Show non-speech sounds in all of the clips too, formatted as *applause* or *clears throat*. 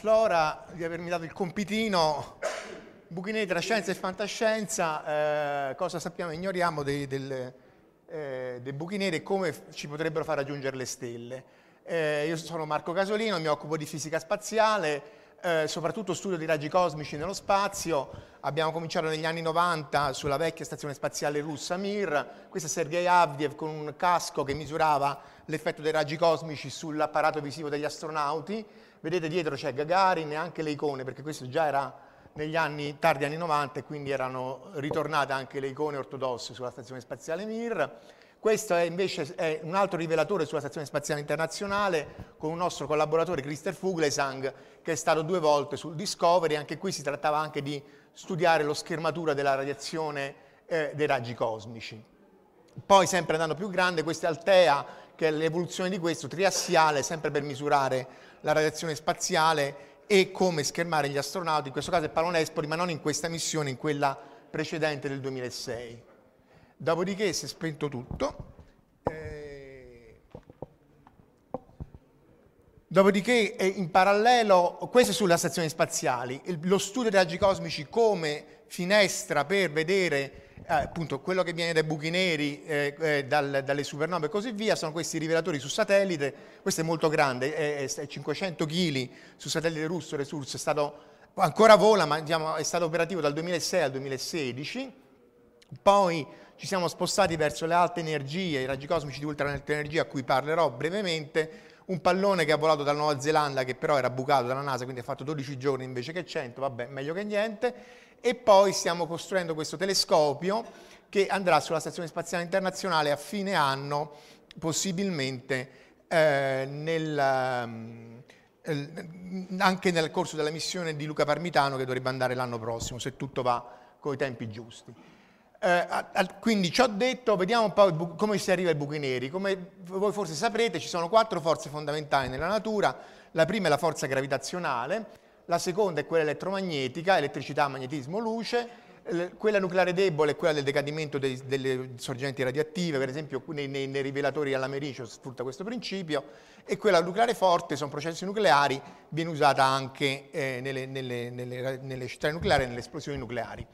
Flora di avermi dato il compitino buchini tra scienza e fantascienza, eh, cosa sappiamo e ignoriamo dei, del, eh, dei, buchi neri e come ci potrebbero far raggiungere le stelle. Eh, io sono Marco Casolino, mi occupo di fisica spaziale, eh, soprattutto studio di raggi cosmici nello spazio. Abbiamo cominciato negli anni 90 sulla vecchia stazione spaziale russa Mir. Questo è Sergei Avdiev con un casco che misurava l'effetto dei raggi cosmici sull'apparato visivo degli astronauti. Vedete dietro c'è Gagarin e anche le icone, perché questo già era negli anni, tardi anni 90 e quindi erano ritornate anche le icone ortodosse sulla stazione spaziale Mir. Questo è invece è un altro rivelatore sulla Stazione Spaziale Internazionale con un nostro collaboratore Christer Fuglesang che è stato due volte sul Discovery, anche qui si trattava anche di studiare lo schermatura della radiazione eh, dei raggi cosmici. Poi sempre andando più grande, questa è Altea che è l'evoluzione di questo triassiale sempre per misurare la radiazione spaziale e come schermare gli astronauti, in questo caso è Paolo Nespoli, ma non in questa missione, in quella precedente del 2006. Dopodiché si è spento tutto. Eh, dopodiché eh, in parallelo, questo è sulla stazione spaziale, lo studio dei raggi cosmici come finestra per vedere eh, appunto quello che viene dai buchi neri, eh, eh, dal, dalle supernove e così via, sono questi rivelatori su satellite, questo è molto grande, è, è 500 kg su satellite russo Resource, è stato, ancora vola ma diciamo, è stato operativo dal 2006 al 2016, poi ci siamo spostati verso le alte energie, i raggi cosmici di ultra ultraalta energia a cui parlerò brevemente, un pallone che ha volato dalla Nuova Zelanda che però era bucato dalla NASA, quindi ha fatto 12 giorni invece che 100, vabbè, meglio che niente, e poi stiamo costruendo questo telescopio che andrà sulla Stazione Spaziale Internazionale a fine anno, possibilmente eh, nel, eh, anche nel corso della missione di Luca Parmitano che dovrebbe andare l'anno prossimo, se tutto va coi tempi giusti. Eh, a, a, quindi ciò detto, vediamo un po' come si arriva ai buchi neri. Come voi forse saprete, ci sono quattro forze fondamentali nella natura. La prima è la forza gravitazionale, la seconda è quella elettromagnetica, elettricità, magnetismo, luce, quella nucleare debole è quella del decadimento dei, delle sorgenti radioattive, per esempio nei, nei, nei rivelatori all'americio sfrutta questo principio, e quella nucleare forte sono processi nucleari, viene usata anche eh, nelle, nelle, nelle, nelle, città nucleari e nelle esplosioni nucleari.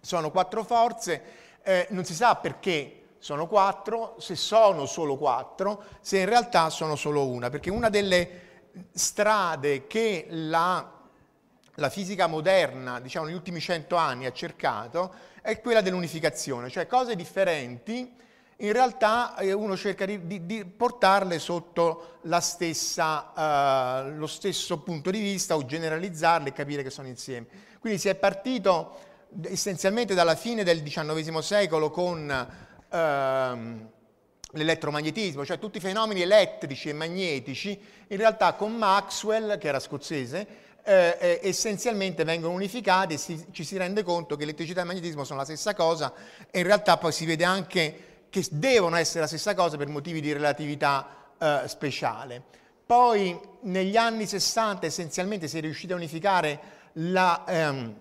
Sono quattro forze, eh, non si sa perché sono quattro, se sono solo quattro, se in realtà sono solo una, perché una delle strade che la, la fisica moderna, diciamo negli ultimi cento anni, ha cercato, è quella dell'unificazione, cioè cose differenti in realtà eh, uno cerca di, di, di portarle sotto stessa, eh, lo stesso punto di vista o generalizzarle e capire che sono insieme. Quindi si è partito essenzialmente dalla fine del XIX secolo con ehm, l'elettromagnetismo, cioè tutti i fenomeni elettrici e magnetici, in realtà con Maxwell, che era scozzese, eh, eh, essenzialmente vengono unificati e si, ci si rende conto che elettricità e magnetismo sono la stessa cosa e in realtà poi si vede anche che devono essere la stessa cosa per motivi di relatività eh, speciale. Poi negli anni 60 essenzialmente si è riusciti a unificare la... Ehm,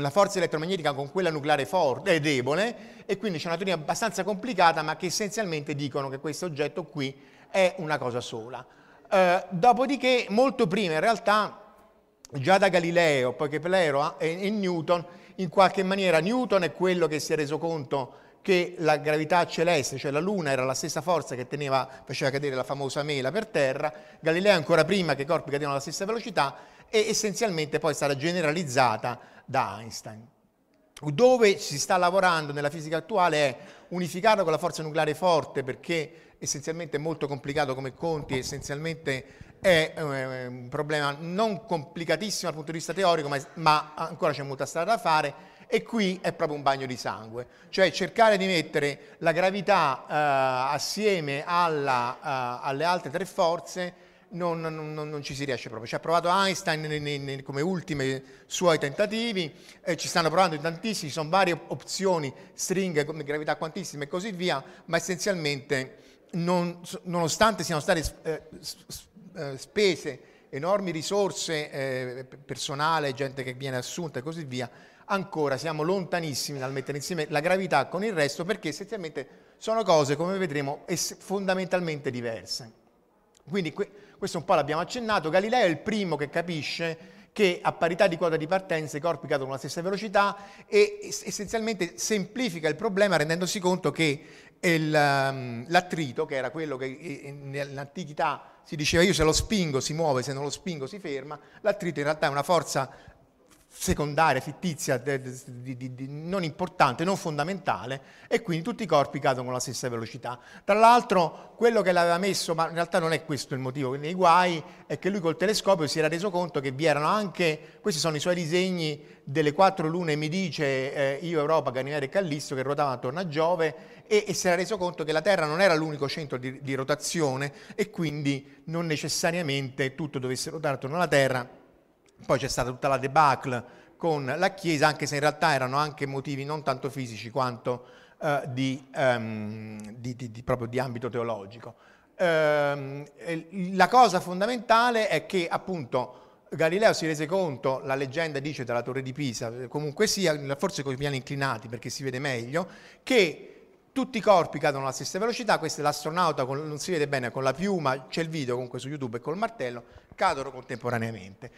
la forza elettromagnetica con quella nucleare forte eh, è debole e quindi c'è una teoria abbastanza complicata ma che essenzialmente dicono che questo oggetto qui è una cosa sola. Eh, dopodiché molto prima in realtà già da Galileo, poi che Plero e, e Newton, in qualche maniera Newton è quello che si è reso conto che la gravità celeste, cioè la Luna, era la stessa forza che teneva, faceva cadere la famosa mela per terra, Galileo ancora prima che i corpi cadevano alla stessa velocità e essenzialmente poi sarà generalizzata da Einstein. Dove si sta lavorando nella fisica attuale è unificarlo con la forza nucleare forte perché essenzialmente è molto complicato come conti, essenzialmente è eh, un problema non complicatissimo dal punto di vista teorico, ma, ma ancora c'è molta strada da fare e qui è proprio un bagno di sangue, cioè cercare di mettere la gravità eh, assieme alla, eh, alle altre tre forze non, non, non, ci si riesce proprio. Ci ha provato Einstein ne, ne, ne, come ultimi suoi tentativi, eh, ci stanno provando in tantissimi, ci sono varie opzioni, stringhe, come gravità quantissima e così via, ma essenzialmente non, nonostante siano state eh, eh, spese enormi risorse eh, personale, gente che viene assunta e così via, ancora siamo lontanissimi dal mettere insieme la gravità con il resto perché essenzialmente sono cose, come vedremo, fondamentalmente diverse. Quindi que- questo un po' l'abbiamo accennato, Galileo è il primo che capisce che a parità di quota di partenza i corpi cadono alla stessa velocità e essenzialmente semplifica il problema rendendosi conto che il, ehm, l'attrito, che era quello che nell'antichità si diceva io se lo spingo si muove, se non lo spingo si ferma, l'attrito in realtà è una forza secondaria, fittizia, di, di, di, non importante, non fondamentale, e quindi tutti i corpi cadono con la stessa velocità. Tra l'altro quello che l'aveva messo, ma in realtà non è questo il motivo nei guai, è che lui col telescopio si era reso conto che vi erano anche, questi sono i suoi disegni delle quattro lune, mi dice eh, io, Europa, Ganimede e Callisto, che ruotavano attorno a Giove, e, e, si era reso conto che la Terra non era l'unico centro di, di rotazione e quindi non necessariamente tutto dovesse ruotare attorno alla Terra, poi c'è stata tutta la debacle con la Chiesa, anche se in realtà erano anche motivi non tanto fisici quanto eh, di, ehm, di, di, proprio di ambito teologico. Ehm, la cosa fondamentale è che appunto Galileo si rese conto, la leggenda dice dalla torre di Pisa, comunque sia, forse con i piani inclinati perché si vede meglio, che tutti i corpi cadono alla stessa velocità, questo è l'astronauta, con, non si vede bene con la piuma, c'è il video comunque su YouTube e col martello, cadono contemporaneamente.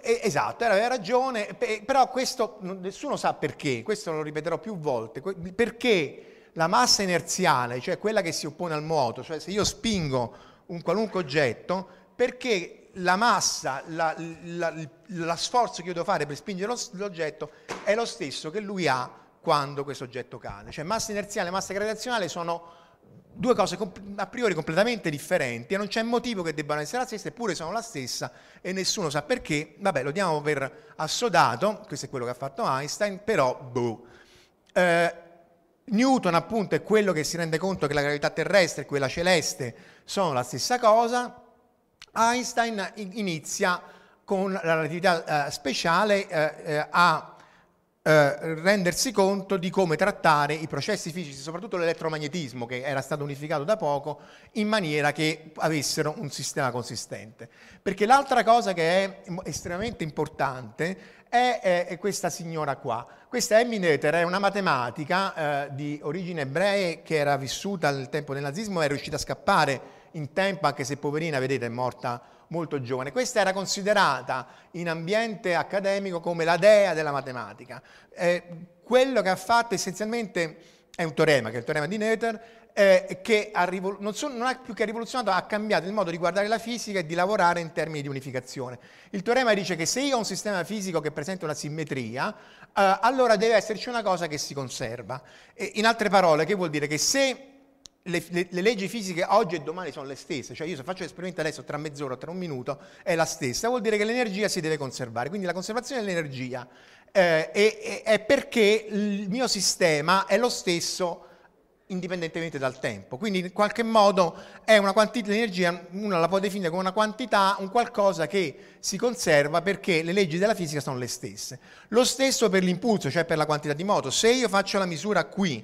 Esatto, aveva ragione, però questo nessuno sa perché, questo lo ripeterò più volte, perché la massa inerziale, cioè quella che si oppone al moto, cioè se io spingo un qualunque oggetto, perché la massa, la, la, la sforzo che io devo fare per spingere l'oggetto è lo stesso che lui ha quando questo oggetto cade. Cioè massa inerziale e massa gravitazionale sono due cose a priori completamente differenti e non c'è motivo che debbano essere la stessa, eppure sono la stessa e nessuno sa perché. Vabbè, lo diamo per assodato, questo è quello che ha fatto Einstein, però boh. Eh, Newton appunto è quello che si rende conto che la gravità terrestre e quella celeste sono la stessa cosa. Einstein inizia con la relatività eh, speciale eh, eh a eh, rendersi conto di come trattare i processi fisici, soprattutto l'elettromagnetismo che era stato unificato da poco, in maniera che avessero un sistema consistente. Perché l'altra cosa che è estremamente importante è, è, è questa signora qua. Questa Emmy Noether è una matematica eh, di origine ebrea che era vissuta nel tempo del nazismo, e è riuscita a scappare in tempo, anche se poverina, vedete, è morta molto giovane. Questa era considerata in ambiente accademico come la dea della matematica. Eh, quello che ha fatto essenzialmente è un teorema, che è il teorema di Noether, eh, che ha rivol- non, so, non, ha più che rivoluzionato, ha cambiato il modo di guardare la fisica e di lavorare in termini di unificazione. Il teorema dice che se io ho un sistema fisico che presenta una simmetria, eh, allora deve esserci una cosa che si conserva. E in altre parole, che vuol dire che se le, le, le, leggi fisiche oggi e domani sono le stesse, cioè io se faccio l'esperimento adesso tra mezz'ora, tra un minuto, è la stessa, vuol dire che l'energia si deve conservare, quindi la conservazione dell'energia eh, è, è, perché il mio sistema è lo stesso indipendentemente dal tempo, quindi in qualche modo è una quantità di energia, uno la può definire come una quantità, un qualcosa che si conserva perché le leggi della fisica sono le stesse. Lo stesso per l'impulso, cioè per la quantità di moto, se io faccio la misura qui,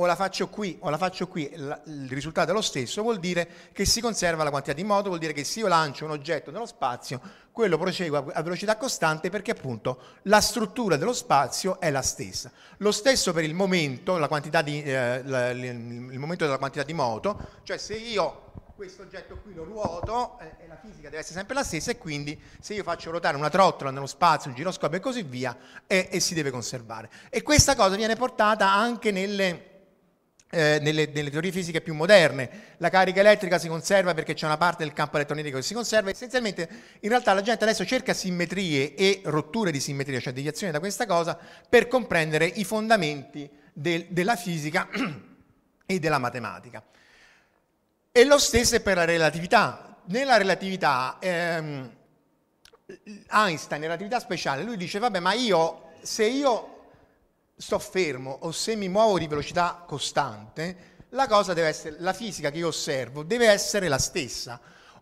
o la faccio qui o la faccio qui, il risultato è lo stesso, vuol dire che si conserva la quantità di moto, vuol dire che se io lancio un oggetto nello spazio, quello prosegue a, velocità costante perché appunto la struttura dello spazio è la stessa. Lo stesso per il momento, di, eh, il momento della quantità di moto, cioè se io questo oggetto qui lo ruoto eh, la fisica deve essere sempre la stessa e quindi se io faccio ruotare una trottola nello spazio, un giroscopio e così via, eh, e si deve conservare. E questa cosa viene portata anche nelle eh, nelle, nelle, teorie fisiche più moderne. La carica elettrica si conserva perché c'è una parte del campo elettronico che si conserva. Essenzialmente, in realtà, la gente adesso cerca simmetrie e rotture di simmetria, cioè deviazioni da questa cosa, per comprendere i fondamenti del, della fisica *clears throat* e della matematica. E lo stesso è per la relatività. Nella relatività, ehm, Einstein, nella relatività speciale, lui dice, vabbè, ma io, se io sto fermo o se mi muovo di velocità costante, la cosa deve essere, la fisica che io osservo deve essere la stessa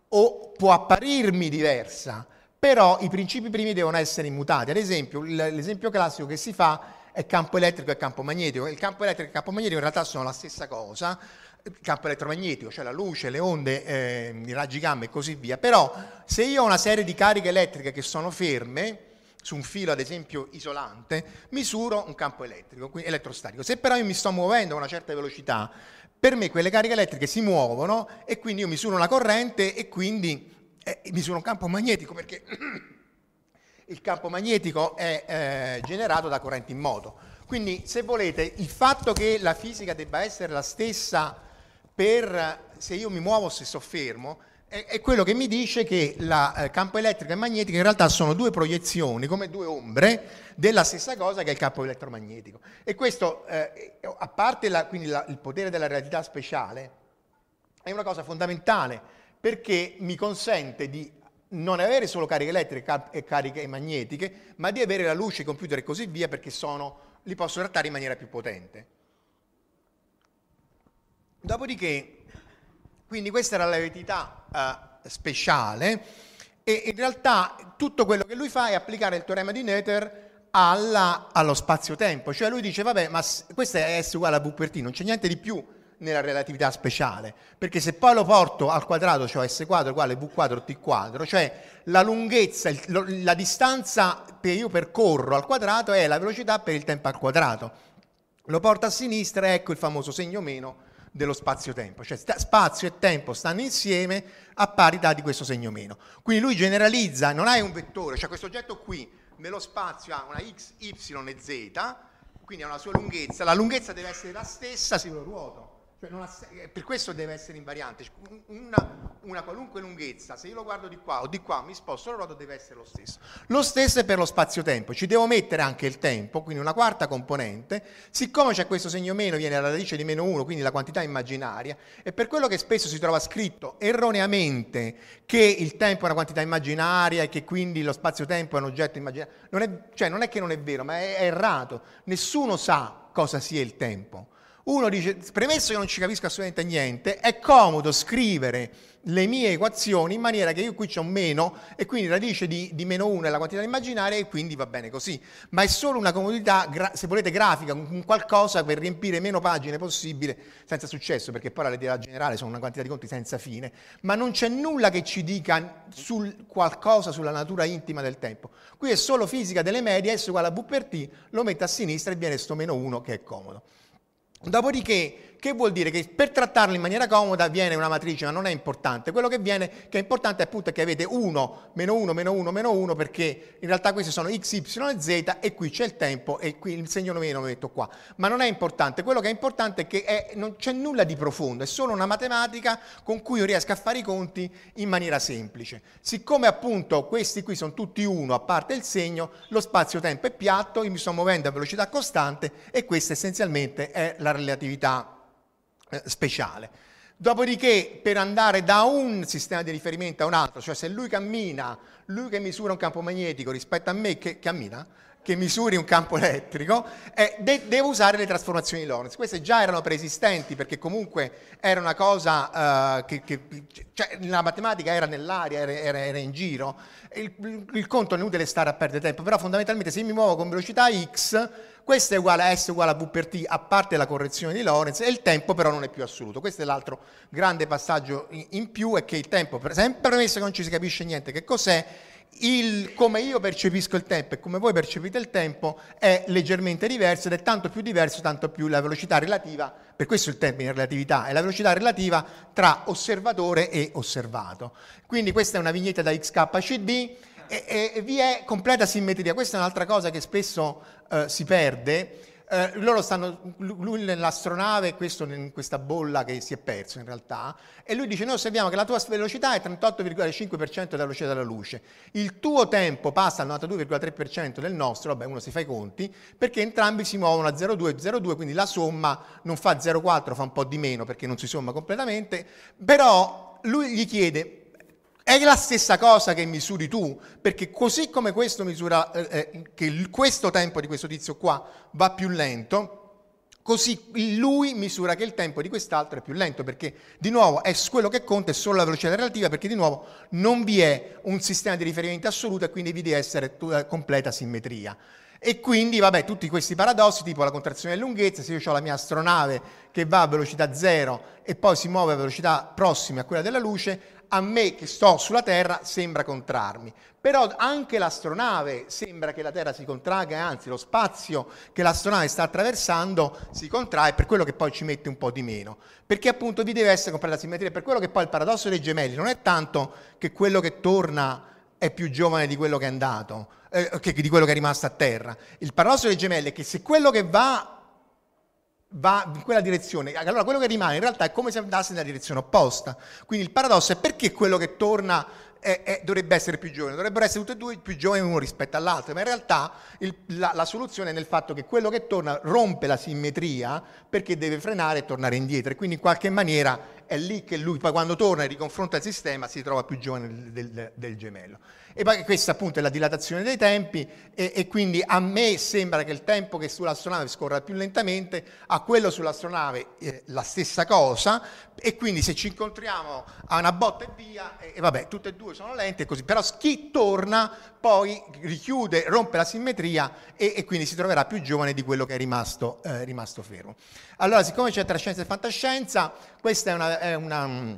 o può apparirmi diversa, però i principi primi devono essere immutati. Ad esempio, l'esempio classico che si fa è campo elettrico e campo magnetico. Il campo elettrico e il campo magnetico in realtà sono la stessa cosa, il campo elettromagnetico, cioè la luce, le onde, eh, i raggi gamma e così via. Però se io ho una serie di cariche elettriche che sono ferme, su un filo ad esempio isolante, misuro un campo elettrico, quindi elettrostatico. Se però io mi sto muovendo a una certa velocità, per me quelle cariche elettriche si muovono e quindi io misuro una corrente e quindi eh, misuro un campo magnetico perché *clears throat* il campo magnetico è eh, generato da correnti in moto. Quindi se volete il fatto che la fisica debba essere la stessa per se io mi muovo o se sto fermo, è quello che mi dice che il eh, campo elettrico e magnetico in realtà sono due proiezioni, come due ombre, della stessa cosa che è il campo elettromagnetico. E questo, eh, a parte la, quindi la, il potere della realtà speciale, è una cosa fondamentale perché mi consente di non avere solo cariche elettriche e cariche magnetiche, ma di avere la luce, i computer e così via, perché sono, li posso trattare in maniera più potente. Dopodiché quindi questa era l'eredità eh, speciale e in realtà tutto quello che lui fa è applicare il teorema di Noether alla, allo spazio-tempo, cioè lui dice vabbè ma questo è S uguale a V per T, non c'è niente di più nella relatività speciale, perché se poi lo porto al quadrato, cioè S quadro uguale V quadro T quadro, cioè la lunghezza, il, la distanza che io percorro al quadrato è la velocità per il tempo al quadrato, lo porto a sinistra, ecco il famoso segno meno dello spazio-tempo, cioè spazio e tempo stanno insieme a parità di questo segno meno. Quindi lui generalizza, non hai un vettore, cioè questo oggetto qui nello spazio ha una x, y e z, quindi ha una sua lunghezza, la lunghezza deve essere la stessa se lo ruoto. Cioè ha, eh, per questo deve essere invariante. Cioè, una, una, qualunque lunghezza, se io lo guardo di qua o di qua, mi sposto la ruota, deve essere lo stesso. Lo stesso è per lo spazio-tempo, ci devo mettere anche il tempo, quindi una quarta componente. Siccome c'è questo segno meno, viene alla radice di meno 1, quindi la quantità immaginaria, e per quello che spesso si trova scritto erroneamente che il tempo è una quantità immaginaria e che quindi lo spazio-tempo è un oggetto immaginario, non è, cioè non è che non è vero, ma è, è errato. Nessuno sa cosa sia il tempo. Uno dice, premesso che non ci capisco assolutamente niente, è comodo scrivere le mie equazioni in maniera che io qui c'è un meno e quindi radice di, di meno 1 è la quantità immaginaria e quindi va bene così. Ma è solo una comodità, gra- se volete, grafica, un qualcosa per riempire meno pagine possibile senza successo, perché poi la lettera generale sono una quantità di conti senza fine, ma non c'è nulla che ci dica sul qualcosa sulla natura intima del tempo. Qui è solo fisica delle medie, S uguale a V per T, lo metto a sinistra e viene sto meno 1 che è comodo. Dopodiché che vuol dire che per trattarlo in maniera comoda viene una matrice, ma non è importante. Quello che viene, che è importante appunto è che avete 1, meno 1, meno 1, meno 1, perché in realtà queste sono x, y e z e qui c'è il tempo e qui il segno meno lo metto qua. Ma non è importante, quello che è importante è che è, non c'è nulla di profondo, è solo una matematica con cui io riesco a fare i conti in maniera semplice. Siccome appunto questi qui sono tutti 1 a parte il segno, lo spazio-tempo è piatto, io mi sto muovendo a velocità costante e questa essenzialmente è la relatività eh, speciale. Dopodiché, per andare da un sistema di riferimento a un altro, cioè se lui cammina, lui che misura un campo magnetico rispetto a me che cammina, che misuri un campo elettrico, eh, de- devo usare le trasformazioni di Lorentz. Queste già erano preesistenti perché comunque era una cosa eh, che, che cioè, la matematica era nell'aria, era, era, era in giro. Il, il, conto è inutile stare a perdere tempo, però fondamentalmente se io mi muovo con velocità x questo è uguale a S uguale a V per T, a parte la correzione di Lorentz, e il tempo però non è più assoluto. Questo è l'altro grande passaggio in più, è che il tempo, sempre premesso che non ci si capisce niente che cos'è, il, come io percepisco il tempo e come voi percepite il tempo è leggermente diverso ed è tanto più diverso tanto più la velocità relativa, per questo il tempo in relatività, è la velocità relativa tra osservatore e osservato. Quindi questa è una vignetta da XKCD e, e vi è completa simmetria. Questa è un'altra cosa che spesso eh, si perde. Eh, loro stanno, lui nell'astronave, questo in questa bolla che si è perso in realtà, e lui dice noi osserviamo che la tua velocità è 38,5% della velocità della luce, il tuo tempo passa al 92,3% del nostro, vabbè uno si fa i conti, perché entrambi si muovono a 0,2 e 0,2, quindi la somma non fa 0,4, fa un po' di meno perché non si somma completamente, però lui gli chiede è la stessa cosa che misuri tu, perché così come questo misura, eh, eh che questo tempo di questo tizio qua va più lento, così lui misura che il tempo di quest'altro è più lento, perché di nuovo è quello che conta, è solo la velocità relativa, perché di nuovo non vi è un sistema di riferimento assoluto e quindi vi deve essere completa simmetria. E quindi, vabbè, tutti questi paradossi, tipo la contrazione della lunghezza, se io ho la mia astronave che va a velocità zero e poi si muove a velocità prossime a quella della luce, a me che sto sulla Terra sembra contrarmi, però anche l'astronave sembra che la Terra si contraga, anzi lo spazio che l'astronave sta attraversando si contrae per quello che poi ci mette un po' di meno, perché appunto vi deve essere comprata la simmetria, per quello che poi il paradosso dei gemelli non è tanto che quello che torna è più giovane di quello che è andato, eh, che, di quello che è rimasto a terra, il paradosso dei gemelli è che se quello che va va in quella direzione. Allora quello che rimane in realtà è come se andasse nella direzione opposta. Quindi il paradosso è perché quello che torna è, è, dovrebbe essere più giovane, dovrebbero essere tutti e due più giovani uno rispetto all'altro, ma in realtà il, la, la, soluzione è nel fatto che quello che torna rompe la simmetria perché deve frenare e tornare indietro e quindi in qualche maniera è lì che lui poi quando torna e riconfronta il sistema si trova più giovane del, del, del gemello. E poi questa appunto è la dilatazione dei tempi e, e quindi a me sembra che il tempo che sull'astronave scorra più lentamente, a quello sull'astronave eh, la stessa cosa e quindi se ci incontriamo a una botta e via, e, e vabbè, tutte e due sono lente e così, però chi torna poi richiude, rompe la simmetria e, e quindi si troverà più giovane di quello che è rimasto, eh, rimasto fermo. Allora, siccome c'è tra scienza e fantascienza, questa è una... È una, mm,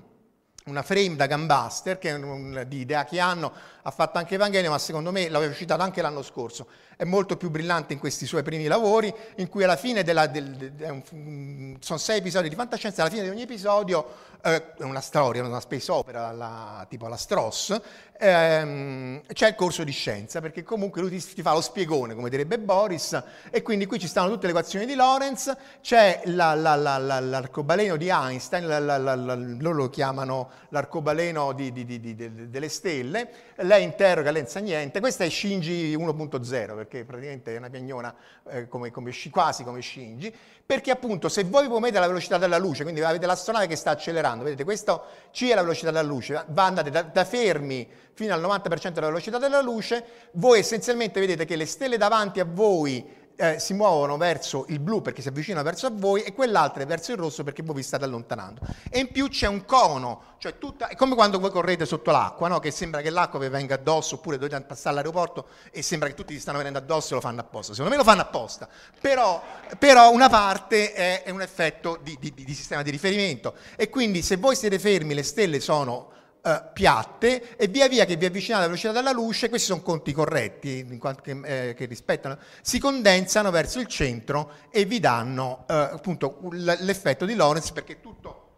una frame da Gambaster, che è un, di idea che hanno, ha fatto anche Evangelio, ma secondo me l'avevo citato anche l'anno scorso, è molto più brillante in questi suoi primi lavori, in cui alla fine della, del, del, um, mm, sono sei episodi di fantascienza, alla fine di ogni episodio eh, è una storia, una space opera, la, tipo la Stross, ehm, c'è il corso di scienza, perché comunque lui ti, ti, fa lo spiegone, come direbbe Boris, e quindi qui ci stanno tutte le equazioni di Lorentz, c'è la, la, l'arcobaleno di Einstein, loro lo chiamano l'arcobaleno di, di, di, delle stelle, lei interroga, lei non sa niente. Questa è Shinji 1.0, perché praticamente è una piagnona eh, come, come, quasi come Shinji, perché appunto se voi ponete la velocità della luce, quindi avete l'astronave che sta accelerando, vedete questo C è la velocità della luce, va andate da, da fermi fino al 90% della velocità della luce, voi essenzialmente vedete che le stelle davanti a voi eh, si muovono verso il blu perché si avvicina verso voi e quell'altra verso il rosso perché voi vi state allontanando. E in più c'è un cono, cioè tutta, è come quando voi correte sotto l'acqua, no? che sembra che l'acqua vi venga addosso oppure dovete passare all'aeroporto e sembra che tutti vi stanno venendo addosso e lo fanno apposta. Secondo me lo fanno apposta, però, però una parte è, è un effetto di, di, di sistema di riferimento e quindi se voi siete fermi le stelle sono eh, piatte e via via che vi avvicinate alla velocità della luce, questi sono conti corretti qualche, eh, che rispettano, si condensano verso il centro e vi danno eh, appunto l'effetto di Lorentz perché tutto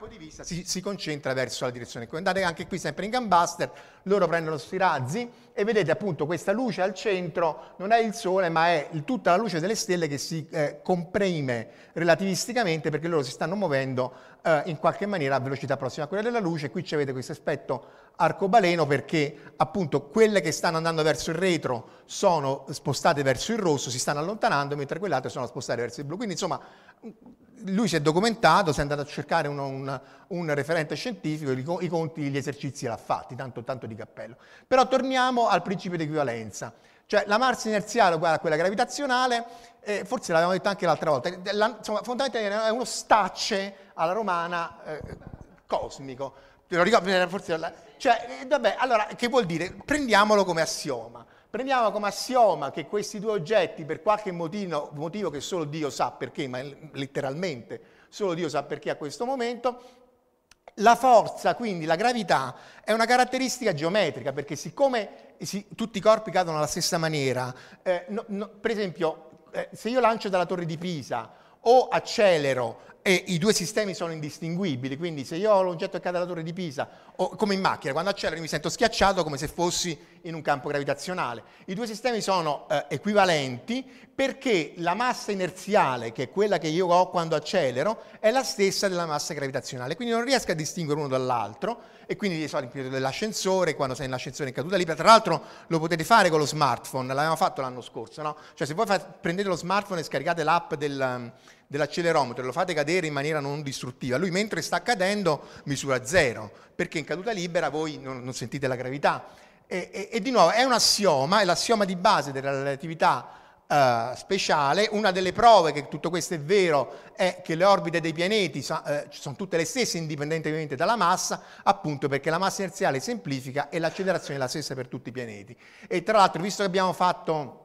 campo di vista si, si concentra verso la direzione. Andate anche qui sempre in Gambaster, loro prendono questi razzi e vedete appunto questa luce al centro non è il sole ma è tutta la luce delle stelle che si eh, comprime relativisticamente perché loro si stanno muovendo eh, in qualche maniera a velocità prossima a quella della luce. Qui ci avete questo aspetto arcobaleno perché appunto quelle che stanno andando verso il retro sono spostate verso il rosso, si stanno allontanando, mentre quelle altre sono spostate verso il blu. Quindi insomma lui si è documentato, si è andato a cercare un, un, un referente scientifico, i, conti, gli esercizi l'ha fatti, tanto, tanto di cappello. Però torniamo al principio di equivalenza. Cioè la massa inerziale uguale a quella gravitazionale, eh, forse l'avevamo detto anche l'altra volta, eh, la, insomma, fondamentalmente è uno stacce alla romana eh, cosmico. Te lo ricordo, forse... La, cioè, eh, vabbè, allora, che vuol dire? Prendiamolo come assioma. Prendiamo come assioma che questi due oggetti, per qualche motivo, motivo che solo Dio sa perché, ma letteralmente solo Dio sa perché a questo momento, la forza, quindi la gravità, è una caratteristica geometrica, perché siccome si, tutti i corpi cadono alla stessa maniera, eh, no, no, per esempio, eh, se io lancio dalla torre di Pisa o accelero e i due sistemi sono indistinguibili, quindi se io ho l'oggetto che cade alla torre di Pisa, o come in macchina, quando accelero mi sento schiacciato come se fossi in un campo gravitazionale. I due sistemi sono eh, equivalenti perché la massa inerziale, che è quella che io ho quando accelero, è la stessa della massa gravitazionale, quindi non riesco a distinguere uno dall'altro e quindi so, l'impianto dell'ascensore, quando sei in nell'ascensore in caduta libera, tra l'altro lo potete fare con lo smartphone, l'avevamo fatto l'anno scorso, no? Cioè se voi prendete lo smartphone e scaricate l'app del dell'accelerometro e lo fate cadere in maniera non distruttiva, lui mentre sta cadendo misura zero, perché in caduta libera voi non, non sentite la gravità. E, e, e, di nuovo è un assioma, è l'assioma di base della relatività Uh, speciale. Una delle prove che tutto questo è vero è che le orbite dei pianeti sa, uh, sono tutte le stesse indipendentemente dalla massa, appunto perché la massa inerziale semplifica e l'accelerazione è la stessa per tutti i pianeti. E tra l'altro, visto che abbiamo fatto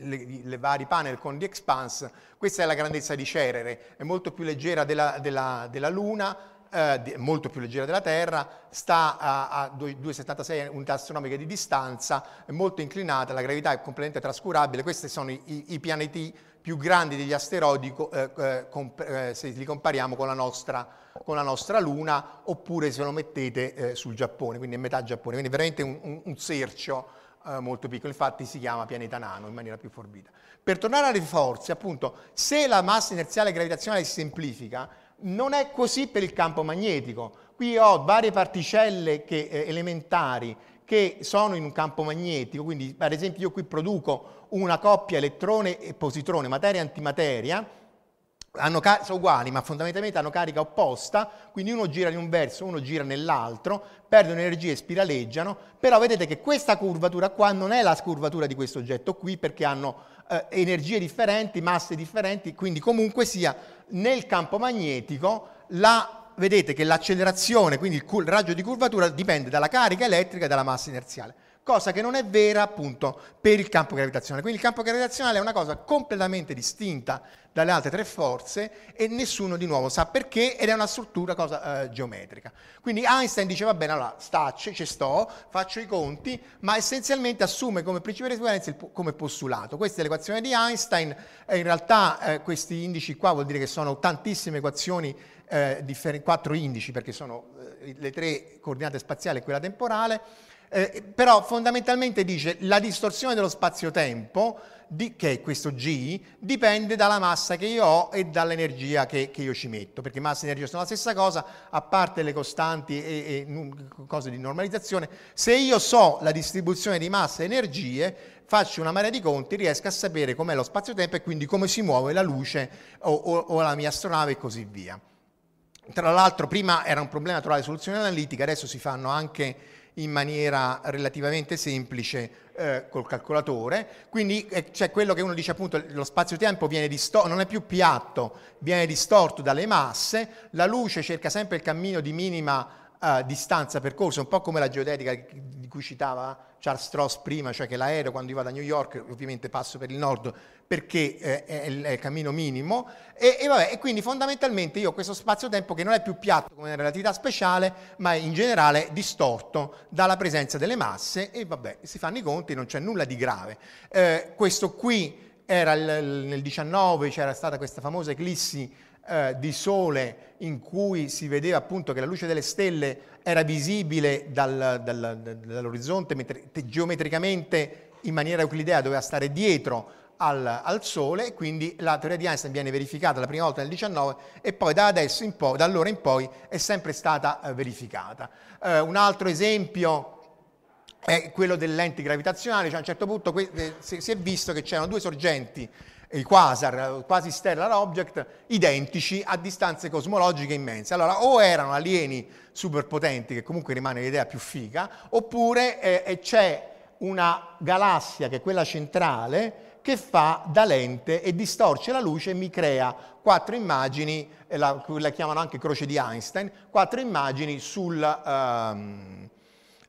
le, le vari panel con The Expanse, questa è la grandezza di Cerere, è molto più leggera della, della, della Luna, eh, molto più leggera della Terra, sta a, a 2,76 unità astronomiche di distanza, è molto inclinata, la gravità è completamente trascurabile, questi sono i, i pianeti più grandi degli asteroidi eh, eh, eh, se li compariamo con la, nostra, con la, nostra, Luna oppure se lo mettete eh, sul Giappone, quindi è metà Giappone, quindi veramente un, un, un sercio eh, molto piccolo, infatti si chiama pianeta nano in maniera più forbita. Per tornare alle forze, appunto, se la massa inerziale gravitazionale si semplifica, non è così per il campo magnetico. Qui ho varie particelle che, eh, elementari che sono in un campo magnetico, quindi ad esempio io qui produco una coppia elettrone e positrone, materia-antimateria, Car- sono uguali, ma fondamentalmente hanno carica opposta, quindi uno gira in un verso, uno gira nell'altro, perdono energia e spiraleggiano, però vedete che questa curvatura qua non è la curvatura di questo oggetto qui perché hanno eh, energie differenti, masse differenti, quindi comunque sia nel campo magnetico la, vedete che l'accelerazione, quindi il, cur- il raggio di curvatura dipende dalla carica elettrica e dalla massa inerziale cosa che non è vera appunto per il campo gravitazionale. Quindi il campo gravitazionale è una cosa completamente distinta dalle altre tre forze e nessuno di nuovo sa perché ed è una struttura cosa, eh, geometrica. Quindi Einstein dice va bene, allora stacce, ci sto, faccio i conti, ma essenzialmente assume come principio di equivalenza come postulato. Questa è l'equazione di Einstein, eh, in realtà eh, questi indici qua vuol dire che sono tantissime equazioni eh, differen- quattro indici perché sono eh, le tre coordinate spaziali e quella temporale eh, però fondamentalmente dice la distorsione dello spazio-tempo, di, che è questo G, dipende dalla massa che io ho e dall'energia che, che, io ci metto, perché massa e energia sono la stessa cosa, a parte le costanti e, e cose di normalizzazione. Se io so la distribuzione di massa e energie, faccio una marea di conti, riesco a sapere com'è lo spazio-tempo e quindi come si muove la luce o, o, o la mia astronave e così via. Tra l'altro prima era un problema trovare soluzioni analitiche, adesso si fanno anche in maniera relativamente semplice eh, col calcolatore, quindi eh, c'è quello che uno dice appunto lo spazio-tempo viene distor- non è più piatto, viene distorto dalle masse, la luce cerca sempre il cammino di minima eh, distanza percorsa, un po' come la geodetica di cui citava Charles Stross prima, cioè che l'aereo quando io vado a New York ovviamente passo per il nord, perché eh, è, il, cammino minimo, e, e, vabbè, e quindi fondamentalmente io ho questo spazio-tempo che non è più piatto come nella relatività speciale, ma è in generale distorto dalla presenza delle masse, e vabbè, si fanno i conti, non c'è nulla di grave. Eh, questo qui era il, nel 19, c'era stata questa famosa eclissi eh, di sole in cui si vedeva appunto che la luce delle stelle era visibile dal, dal, dall'orizzonte, mentre geometricamente in maniera euclidea doveva stare dietro al, al Sole, quindi la teoria di Einstein viene verificata la prima volta nel 19 e poi da adesso in poi, da allora in poi è sempre stata eh, verificata. Eh, un altro esempio è quello dell'ente gravitazionale, cioè a un certo punto que- eh, si, si è visto che c'erano due sorgenti i quasar, quasi stellar object, identici a distanze cosmologiche immense. Allora, o erano alieni superpotenti, che comunque rimane l'idea più figa, oppure eh, c'è una galassia, che è quella centrale, che fa da lente e distorce la luce e mi crea quattro immagini, eh, la, la chiamano anche croce di Einstein, quattro immagini sul, ehm,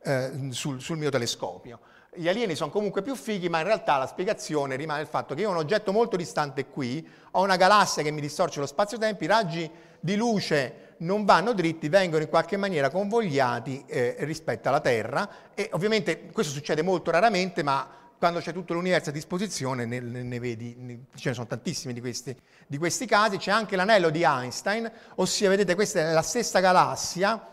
eh, sul, sul mio telescopio. Gli alieni sono comunque più fighi, ma in realtà la spiegazione rimane il fatto che io ho un oggetto molto distante qui, ho una galassia che mi distorce lo spazio-tempo, i raggi di luce non vanno dritti, vengono in qualche maniera convogliati eh, rispetto alla Terra e ovviamente questo succede molto raramente, ma quando c'è tutto l'universo a disposizione ne, ne vedi, ne, ce ne sono tantissimi di questi, di questi casi, c'è anche l'anello di Einstein, ossia vedete questa è la stessa galassia,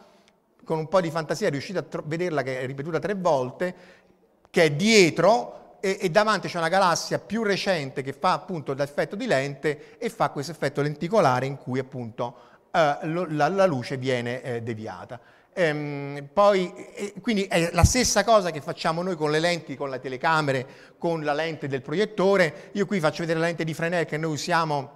con un po' di fantasia riuscite a tro- vederla che è ripetuta tre volte, che è dietro e, e davanti c'è una galassia più recente che fa appunto l'effetto di lente e fa questo effetto lenticolare in cui appunto eh, lo, la, la, luce viene eh, deviata. Ehm, poi, eh, quindi è la stessa cosa che facciamo noi con le lenti, con le telecamere, con la lente del proiettore. Io qui faccio vedere la lente di Fresnel che noi usiamo,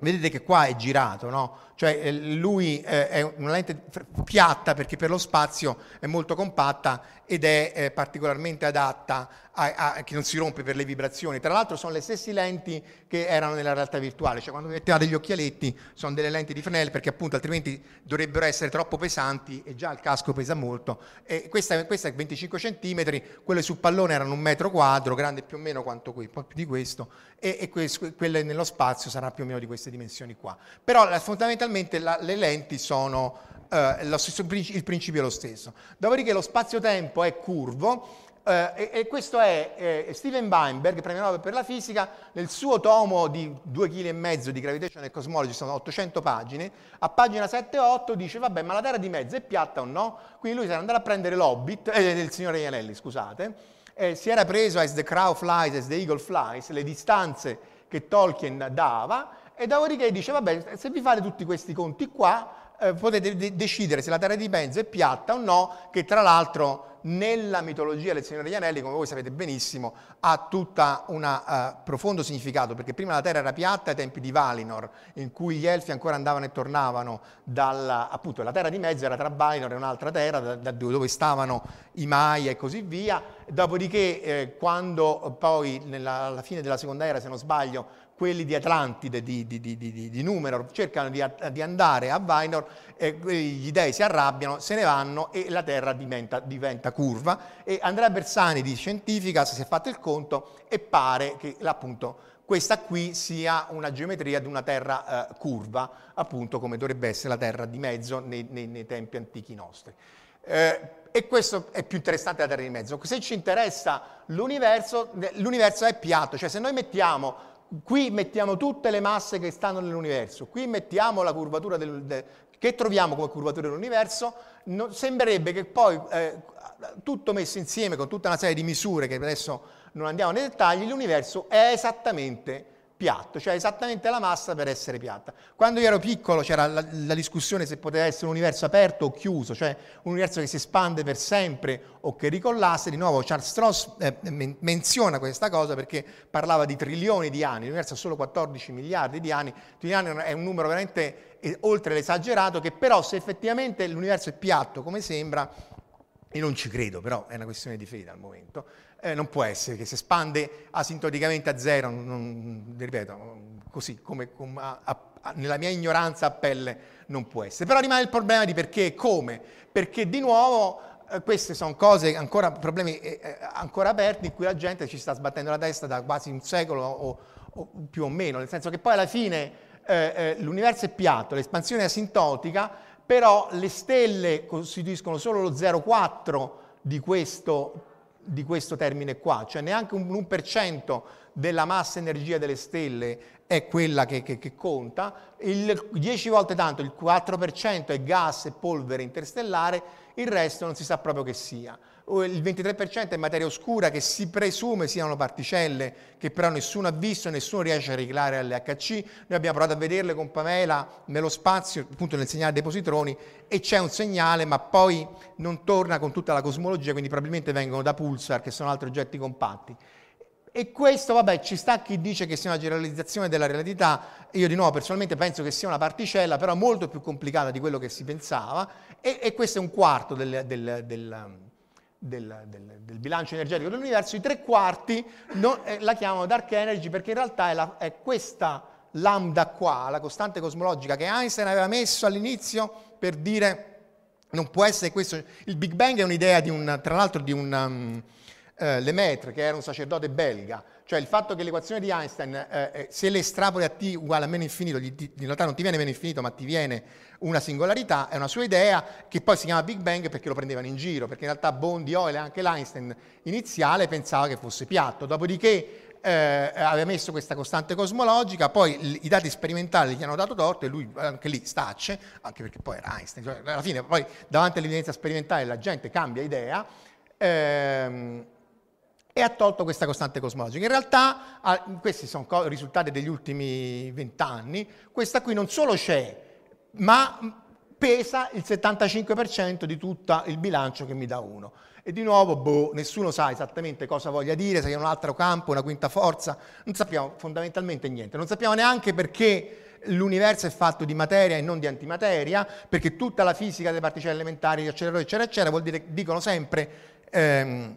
vedete che qua è girato, no? cioè eh, lui eh, è una lente piatta perché per lo spazio è molto compatta ed è eh, particolarmente adatta a, a, che non si rompe per le vibrazioni. Tra l'altro sono le stesse lenti che erano nella realtà virtuale, cioè quando mettevate gli occhialetti sono delle lenti di Fresnel perché appunto altrimenti dovrebbero essere troppo pesanti e già il casco pesa molto. E questa, questa è 25 cm, quelle sul pallone erano un metro quadro, grande più o meno quanto qui, un po' più di questo, e, e que- quelle nello spazio saranno più o meno di queste dimensioni qua. Però la fondamentale fondamentalmente la, le lenti sono eh, lo stesso, il principio è lo stesso. Dopodiché lo spazio-tempo è curvo eh, e, e, questo è eh, Steven Weinberg, premio Nobel per la fisica, nel suo tomo di 2,5 kg di Gravitation e Cosmology, sono 800 pagine, a pagina 7-8 dice vabbè ma la Terra di mezzo è piatta o no? Quindi lui si era andato a prendere l'Hobbit, eh, del signore Ianelli scusate, si era preso As the Crow Flies, As the Eagle Flies, le distanze che Tolkien dava e dopodiché dice, vabbè, se vi fate tutti questi conti qua, eh, potete de- decidere se la terra di Penzo è piatta o no, che tra l'altro nella mitologia del Signore degli Anelli, come voi sapete benissimo, ha tutto un uh, eh, profondo significato, perché prima la terra era piatta ai tempi di Valinor, in cui gli elfi ancora andavano e tornavano dalla, appunto, la terra di mezzo era tra Valinor e un'altra terra, da, da dove stavano i Maia e così via, dopodiché eh, quando poi nella, alla fine della seconda era, se non sbaglio, quelli di Atlantide, di, di, di, di Numenor, cercano di, andare a Vainor, eh, gli dei si arrabbiano, se ne vanno e la Terra diventa, diventa curva. E Andrea Bersani di Scientifica si è fatto il conto e pare che appunto questa qui sia una geometria di una terra eh, curva, appunto come dovrebbe essere la terra di mezzo nei, nei, nei tempi antichi nostri. Eh, e questo è più interessante della terra di mezzo. Se ci interessa l'universo, eh, l'universo è piatto, cioè se noi mettiamo qui mettiamo tutte le masse che stanno nell'universo, qui mettiamo la curvatura del, de, che troviamo come curvatura dell'universo, no, sembrerebbe che poi eh, tutto messo insieme con tutta una serie di misure che adesso non andiamo nei dettagli, l'universo è esattamente piatto, cioè esattamente la massa per essere piatta. Quando io ero piccolo c'era la, la, discussione se poteva essere un universo aperto o chiuso, cioè un universo che si espande per sempre o che ricollasse. Di nuovo Charles Stross eh, men- menziona questa cosa perché parlava di trilioni di anni, l'universo ha solo 14 miliardi di anni, trilioni è un numero veramente eh, oltre l'esagerato che però se effettivamente l'universo è piatto come sembra, io non ci credo, però è una questione di fede al momento, eh, non può essere che si espande asintoticamente a zero, non, ripeto, così come, come a, a, nella mia ignoranza a pelle non può essere. Però rimane il problema di perché e come, perché di nuovo eh, queste sono cose, ancora, problemi eh, eh ancora aperti in cui la gente ci sta sbattendo la testa da quasi un secolo o, o più o meno, nel senso che poi alla fine eh, eh, l'universo è piatto, l'espansione è asintotica, però le stelle costituiscono solo lo 0,4 di questo di questo termine qua, cioè neanche un 1% della massa energia delle stelle è quella che, che, che conta, il 10 volte tanto, il 4% è gas e polvere interstellare, il resto non si sa proprio che sia il 23% è materia oscura che si presume siano particelle che però nessuno ha visto, nessuno riesce a riclare all'HC. Noi abbiamo provato a vederle con Pamela nello spazio, appunto nel segnale dei positroni, e c'è un segnale, ma poi non torna con tutta la cosmologia, quindi probabilmente vengono da pulsar, che sono altri oggetti compatti. E questo, vabbè, ci sta chi dice che sia una generalizzazione della relatività, io di nuovo personalmente penso che sia una particella, però molto più complicata di quello che si pensava, e, e questo è un quarto del, del, del del, del, del bilancio energetico dell'universo, i tre quarti non, eh, la chiamano dark energy perché in realtà è, la, è questa lambda qua, la costante cosmologica che Einstein aveva messo all'inizio per dire non può essere questo. Il Big Bang è un'idea di un, tra l'altro di un um, eh, Lemaitre, che era un sacerdote belga, cioè il fatto che l'equazione di Einstein, eh, eh, se le estrapoli a t uguale a meno infinito, gli, in realtà non ti viene meno infinito ma ti viene una singolarità, è una sua idea che poi si chiama Big Bang perché lo prendevano in giro, perché in realtà Bondi, Hoyle e anche l'Einstein iniziale pensava che fosse piatto. Dopodiché eh, aveva messo questa costante cosmologica, poi i dati sperimentali gli hanno dato torto e lui anche lì stacce, anche perché poi era Einstein, cioè alla fine poi davanti all'evidenza sperimentale la gente cambia idea. Ehm, e ha tolto questa costante cosmologica. In realtà, ah, questi sono risultati degli ultimi vent'anni, questa qui non solo c'è, ma pesa il 75% di tutto il bilancio che mi dà uno. E di nuovo, boh, nessuno sa esattamente cosa voglia dire, se è un altro campo, una quinta forza, non sappiamo fondamentalmente niente, non sappiamo neanche perché l'universo è fatto di materia e non di antimateria, perché tutta la fisica delle particelle elementari, gli acceleratori, eccetera, eccetera, vuol dire, dicono sempre... Ehm,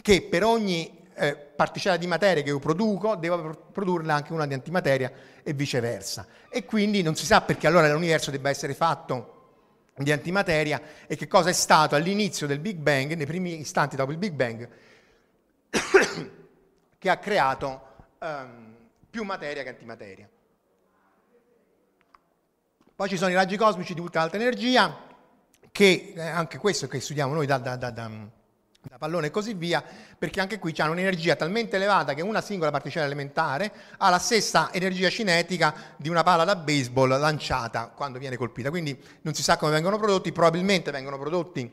che per ogni eh, particella di materia che io produco devo produrne anche una di antimateria e viceversa. E quindi non si sa perché allora l'universo debba essere fatto di antimateria e che cosa è stato all'inizio del Big Bang, nei primi istanti dopo il Big Bang, *coughs* che ha creato ehm, più materia che antimateria. Poi ci sono i raggi cosmici di ultra alta energia, che eh, anche questo che studiamo noi da, da, da, da da pallone e così via, perché anche qui hanno un'energia talmente elevata che una singola particella elementare ha la stessa energia cinetica di una palla da baseball lanciata quando viene colpita. Quindi non si sa come vengono prodotti, probabilmente vengono prodotti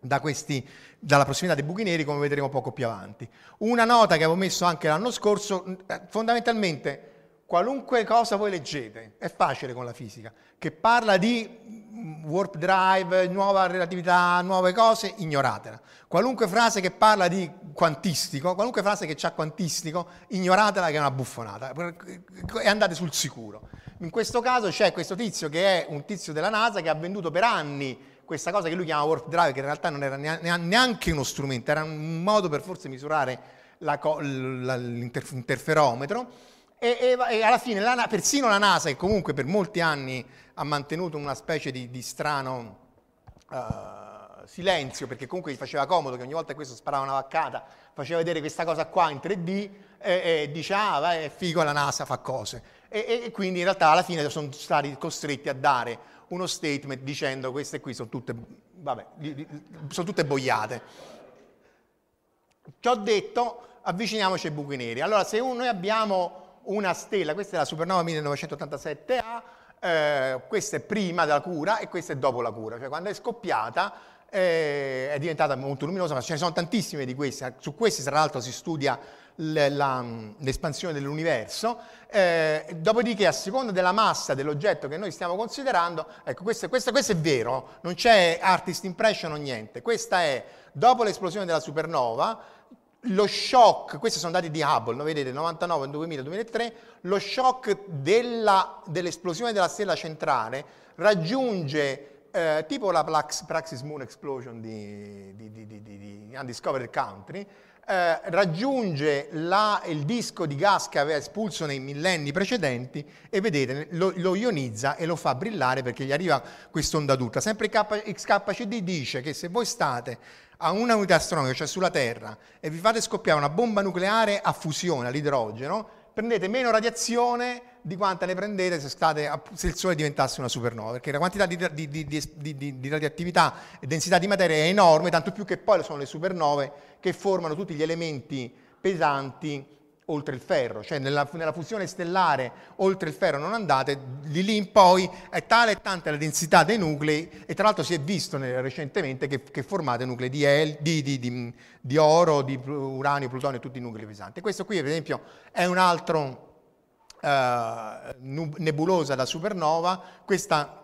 da questi, dalla prossimità dei buchi neri, come vedremo poco più avanti. Una nota che avevo messo anche l'anno scorso, mm, eh, fondamentalmente qualunque cosa voi leggete, è facile con la fisica, che parla di warp drive, nuova relatività, nuove cose, ignoratela. Qualunque frase che parla di quantistico, qualunque frase che c'ha quantistico, ignoratela che è una buffonata e andate sul sicuro. In questo caso c'è questo tizio che è un tizio della NASA che ha venduto per anni questa cosa che lui chiama warp drive, che in realtà non era neanche uno strumento, era un modo per forse misurare co- l'interferometro. E, e, e, alla fine la, persino la NASA, che comunque per molti anni ha mantenuto una specie di, di strano uh, silenzio, perché comunque gli faceva comodo che ogni volta che questo sparava una vaccata, faceva vedere questa cosa qua in 3D e, e dice ah vai, è figo la NASA fa cose. E, e quindi in realtà alla fine sono stati costretti a dare uno statement dicendo queste qui sono tutte, vabbè, sono tutte boiate. Ciò detto, avviciniamoci ai buchi neri. Allora, se noi abbiamo una stella, questa è la supernova 1987A, eh, questa è prima della cura e questa è dopo la cura, cioè quando è scoppiata eh, è diventata molto luminosa, ma ce ne sono tantissime di queste, su queste tra l'altro si studia l'espansione dell'universo, eh, dopodiché a seconda della massa dell'oggetto che noi stiamo considerando, ecco questo, questo, questo è vero, non c'è artist impression o niente, questa è dopo l'esplosione della supernova, lo shock, questi sono dati di Hubble, no? vedete 99, 2000, 2003, lo shock della, dell'esplosione della stella centrale raggiunge eh, tipo la Plax, Praxis Moon Explosion di, di, di, di Undiscovered Country, eh, raggiunge la, il disco di gas che aveva espulso nei millenni precedenti e vedete lo, lo ionizza e lo fa brillare perché gli arriva questa onda d'ultra. Sempre XKCD dice che se voi state a una unità astronomica, cioè sulla Terra, e vi fate scoppiare una bomba nucleare a fusione, all'idrogeno, prendete meno radiazione di quanta ne prendete se, state, se il Sole diventasse una supernova, perché la quantità di, di, di, di, radioattività e densità di materia è enorme, tanto più che poi sono le supernove che formano tutti gli elementi pesanti oltre il ferro, cioè nella, nella, fusione stellare oltre il ferro non andate, di lì in poi è tale e tanta la densità dei nuclei e tra l'altro si è visto recentemente che, che, formate nuclei di, el, di, di, di, oro, di uranio, plutonio, tutti i nuclei pesanti. Questo qui per esempio è un altro eh, nebulosa da supernova, questa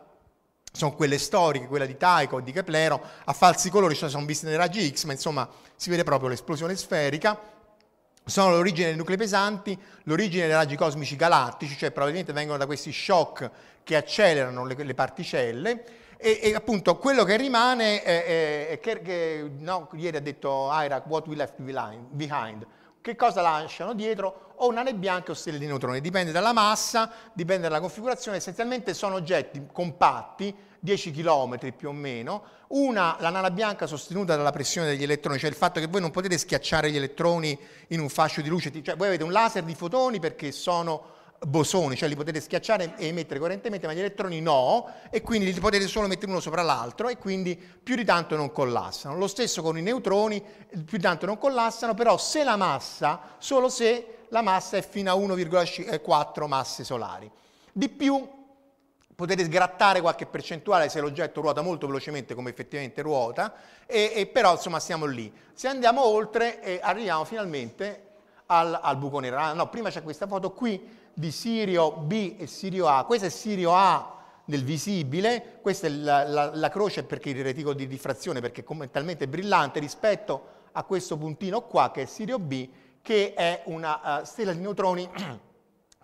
sono quelle storiche, quella di Tycho, di Keplero, a falsi colori, cioè sono viste nei raggi X, ma insomma si vede proprio l'esplosione sferica sono l'origine dei nuclei pesanti, l'origine dei raggi cosmici galattici, cioè probabilmente vengono da questi shock che accelerano le, le particelle, e, e, appunto quello che rimane è, è, è, è no, ieri ha detto Irak, what we left behind, che cosa lasciano dietro? o nane bianche o stelle di neutroni, dipende dalla massa, dipende dalla configurazione, essenzialmente sono oggetti compatti, 10 km più o meno, una, la nana bianca sostenuta dalla pressione degli elettroni, cioè il fatto che voi non potete schiacciare gli elettroni in un fascio di luce, cioè voi avete un laser di fotoni perché sono bosoni, cioè li potete schiacciare e emettere correntemente, ma gli elettroni no, e quindi li potete solo mettere uno sopra l'altro e quindi più di tanto non collassano. Lo stesso con i neutroni, più di tanto non collassano, però se la massa, solo se la massa è fino a 1,4 masse solari. Di più potete sgrattare qualche percentuale se l'oggetto ruota molto velocemente come effettivamente ruota, e, e però insomma siamo lì. Se andiamo oltre eh, arriviamo finalmente al, al buco nero. Ah, no, prima c'è questa foto qui di Sirio B e Sirio A. Questo è Sirio A nel visibile, questa è la, la, la croce perché il reticolo di diffrazione, perché è talmente brillante rispetto a questo puntino qua che è Sirio B, che è una uh, stella di neutroni *clears throat*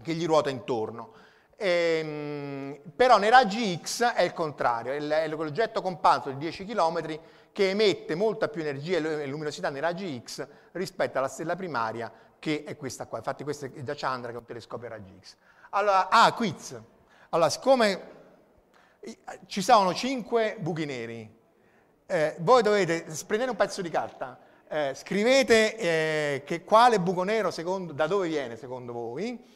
che gli ruota intorno. Ehm, però nei raggi X è il contrario, è l'oggetto compatto di 10 km che emette molta più energia e luminosità nei raggi X rispetto alla stella primaria che è questa qua. Infatti questo è da Chandra, che è un telescopio a raggi X. Allora, ah, quiz. Allora, siccome ci sono cinque buchi neri, eh, voi dovete prendere un pezzo di carta, eh, scrivete eh, che quale buco nero secondo, da dove viene secondo voi,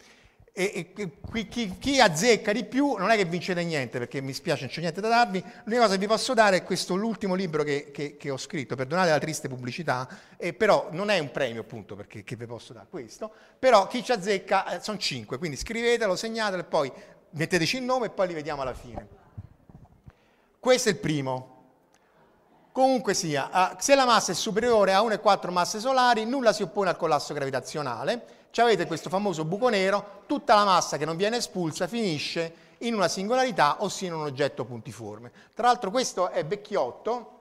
e, e chi, chi, azzecca di più non è che vincete niente, perché mi spiace, non c'è niente da darvi, l'unica cosa che vi posso dare è questo, l'ultimo libro che, che, che ho scritto, perdonate la triste pubblicità, eh, però non è un premio appunto, perché vi posso dare questo, però chi ci azzecca eh, sono cinque, quindi scrivetelo, segnatelo e poi metteteci il nome e poi li vediamo alla fine. Questo è il primo. Comunque sia, eh, se la massa è superiore a 1,4 masse solari, nulla si oppone al collasso gravitazionale, ci avete questo famoso buco nero, tutta la massa che non viene espulsa finisce in una singolarità, ossia in un oggetto puntiforme. Tra l'altro questo è vecchiotto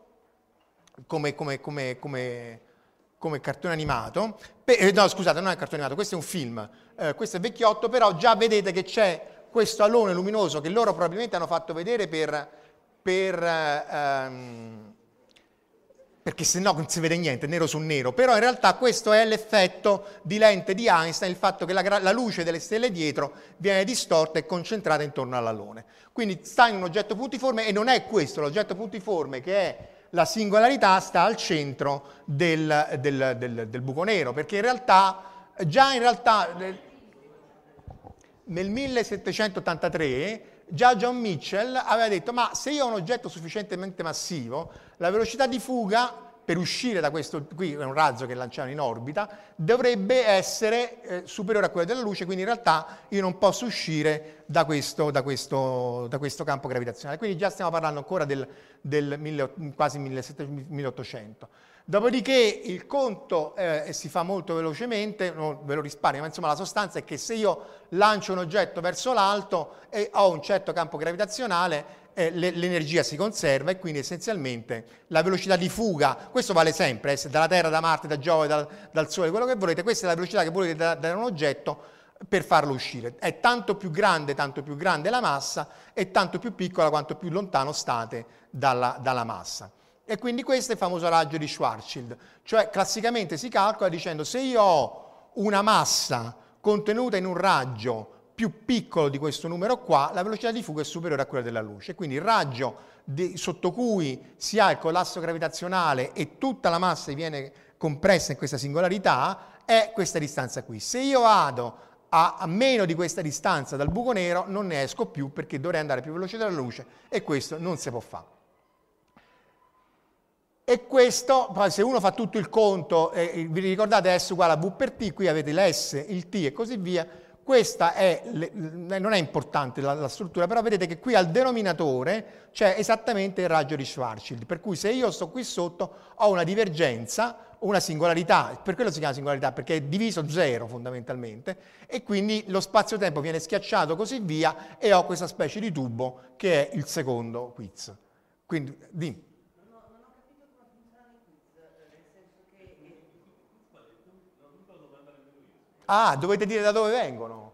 come, come, come, come cartone animato, eh, no scusate non è un cartone animato, questo è un film, eh, questo è vecchiotto, però già vedete che c'è questo alone luminoso che loro probabilmente hanno fatto vedere per, per eh, ehm, perché se no non si vede niente, nero su nero, però in realtà questo è l'effetto di lente di Einstein, il fatto che la, la luce delle stelle dietro viene distorta e concentrata intorno all'alone. Quindi sta in un oggetto puntiforme e non è questo, l'oggetto puntiforme che è la singolarità sta al centro del, del, del, del buco nero, perché in realtà, già in realtà nel 1783 Già John Mitchell aveva detto, ma se io ho un oggetto sufficientemente massivo, la velocità di fuga per uscire da questo, qui è un razzo che lanciano in orbita, dovrebbe essere eh, superiore a quella della luce, quindi in realtà io non posso uscire da questo, da questo, da questo campo gravitazionale. Quindi già stiamo parlando ancora del, del mille, quasi 1700, 1800. Dopodiché il conto eh, si fa molto velocemente, non ve lo risparmio, ma insomma la sostanza è che se io lancio un oggetto verso l'alto e ho un certo campo gravitazionale, eh, l'energia si conserva e quindi essenzialmente la velocità di fuga, questo vale sempre, eh, dalla Terra, da Marte, da Giove, dal, dal, Sole, quello che volete, questa è la velocità che volete dare da un oggetto per farlo uscire. È tanto più grande, tanto più grande la massa e tanto più piccola quanto più lontano state dalla, dalla massa. E quindi questo è il famoso raggio di Schwarzschild, cioè classicamente si calcola dicendo se io ho una massa contenuta in un raggio più piccolo di questo numero qua, la velocità di fuga è superiore a quella della luce. Quindi il raggio di, sotto cui si ha il collasso gravitazionale e tutta la massa viene compressa in questa singolarità è questa distanza qui. Se io vado a, a meno di questa distanza dal buco nero non ne esco più perché dovrei andare più veloce della luce e questo non si può fare. E questo, se uno fa tutto il conto, eh, vi ricordate S uguale a V per T, qui avete l'S, il T e così via, questa è, non è importante la, la, struttura, però vedete che qui al denominatore c'è esattamente il raggio di Schwarzschild, per cui se io sto qui sotto ho una divergenza, una singolarità, per quello si chiama singolarità, perché è diviso zero fondamentalmente, e quindi lo spazio-tempo viene schiacciato così via e ho questa specie di tubo che è il secondo quiz. Quindi, dimmi. Ah, dovete dire da dove vengono.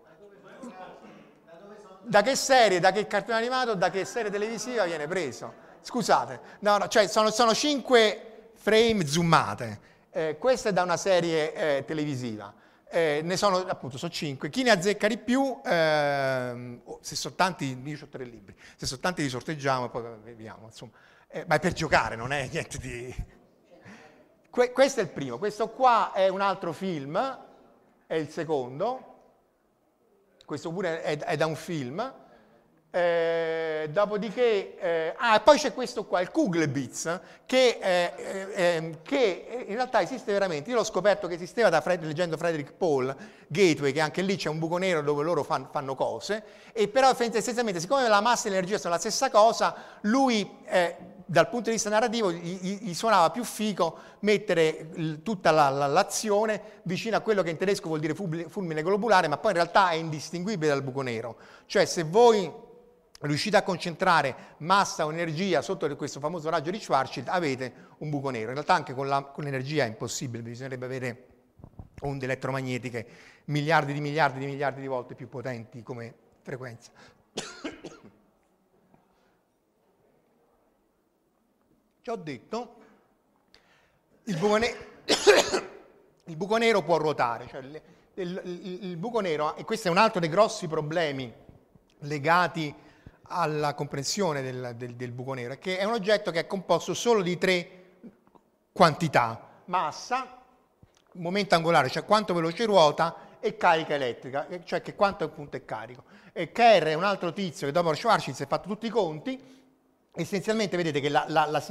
Da che serie, da che cartone animato, da che serie televisiva viene preso. Scusate, no, no, cioè sono, sono cinque frame zoomate. Eh, questa è da una serie eh, televisiva. Eh, ne sono appunto sono cinque. Chi ne azzecca di più, ehm, oh, se soltanto io ho tre libri, se sono tanti li sorteggiamo e poi vediamo, insomma. Eh, ma è per giocare, non è niente di... *laughs* Que- questo è il primo, questo qua è un altro film, è il secondo, questo pure è, è da un film. Eh, dopodiché, eh, ah, poi c'è questo qua, il Kuglebitz, che, eh, eh ehm, che, in realtà esiste veramente. Io l'ho scoperto che esisteva da Fred, leggendo Frederick Paul, Gateway, che anche lì c'è un buco nero dove loro fan, fanno cose, e però essenzialmente, siccome la massa e l'energia sono la stessa cosa, lui eh, dal punto di vista narrativo gli, gli suonava più fico mettere l, tutta la, la, l'azione vicino a quello che in tedesco vuol dire fulmine globulare, ma poi in realtà è indistinguibile dal buco nero. Cioè se voi riuscite a concentrare massa o energia sotto questo famoso raggio di Schwarzschild, avete un buco nero. In realtà anche con, la, con l'energia è impossibile, bisognerebbe avere onde elettromagnetiche miliardi di miliardi di miliardi di volte più potenti come frequenza. Ci ho detto, il buco, ne- *coughs* il buco nero può ruotare, cioè il, il, il buco nero, e questo è un altro dei grossi problemi legati alla comprensione del, del, del, buco nero, è che è un oggetto che è composto solo di tre quantità, massa, momento angolare, cioè quanto veloce ruota, e carica elettrica, cioè che quanto appunto è carico. E Kerr è un altro tizio che dopo Schwarzschild si è fatto tutti i conti, essenzialmente vedete che la, la, la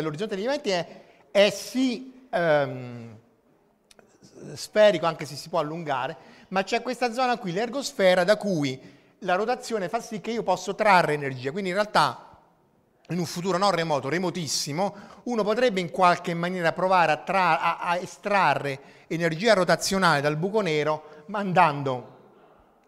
l'orizzonte degli eventi è, è sì ehm, sferico, anche se si può allungare, ma c'è questa zona qui, l'ergosfera, da cui la rotazione fa sì che io posso trarre energia. Quindi in realtà in un futuro non remoto, remotissimo, uno potrebbe in qualche maniera provare a, tra, a, a estrarre energia rotazionale dal buco nero mandando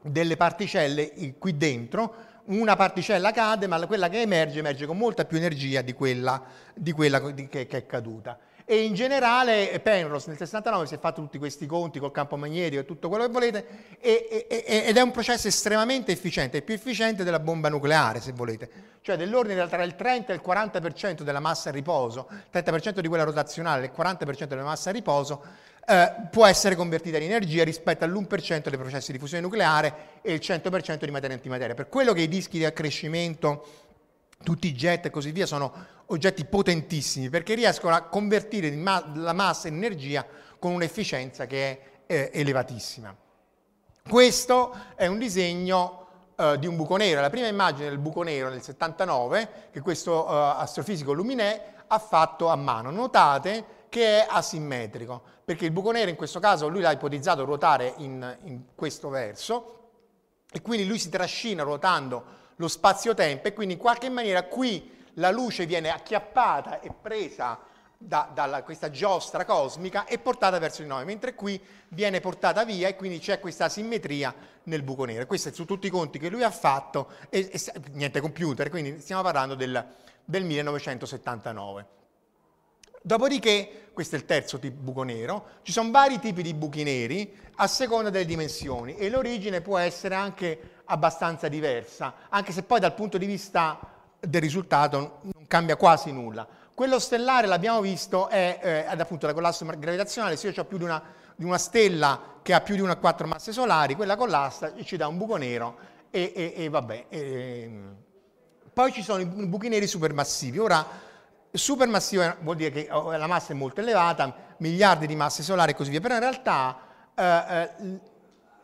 delle particelle qui dentro una particella cade, ma quella che emerge emerge con molta più energia di quella, di quella che, che, è caduta. E in generale Penrose nel 69 si è fatto tutti questi conti col campo magnetico e tutto quello che volete e, e, ed è un processo estremamente efficiente, più efficiente della bomba nucleare se volete, cioè dell'ordine tra il 30 e il 40% della massa a riposo, 30% di quella rotazionale e il 40% della massa a riposo, eh, può essere convertita in energia rispetto all'1% dei processi di fusione nucleare e il 100% di materia e antimateria. Per quello che i dischi di accrescimento, tutti i jet e così via, sono oggetti potentissimi perché riescono a convertire la massa in energia con un'efficienza che è eh, elevatissima. Questo è un disegno eh, di un buco nero, la prima immagine del buco nero nel 79 che questo eh, astrofisico Luminè ha fatto a mano. Notate che è asimmetrico, perché il buco nero in questo caso lui l'ha ipotizzato ruotare in, in questo verso e quindi lui si trascina ruotando lo spazio-tempo e quindi in qualche maniera qui la luce viene acchiappata e presa da, da questa giostra cosmica e portata verso di noi, mentre qui viene portata via e quindi c'è questa asimmetria nel buco nero. Questo è su tutti i conti che lui ha fatto, e, e niente computer, quindi stiamo parlando del, del 1979. Dopodiché, questo è il terzo tipo di buco nero, ci sono vari tipi di buchi neri a seconda delle dimensioni e l'origine può essere anche abbastanza diversa, anche se poi dal punto di vista del risultato non cambia quasi nulla. Quello stellare, l'abbiamo visto, è eh, appunto la collasso gravitazionale, se io ho più di una, di una, stella che ha più di una quattro masse solari, quella collassa ci dà un buco nero e, e, e vabbè. E, ehm, poi ci sono i buchi neri supermassivi. Ora, Supermassiva vuol dire che oh, la massa è molto elevata, miliardi di masse solari e così via, però in realtà eh,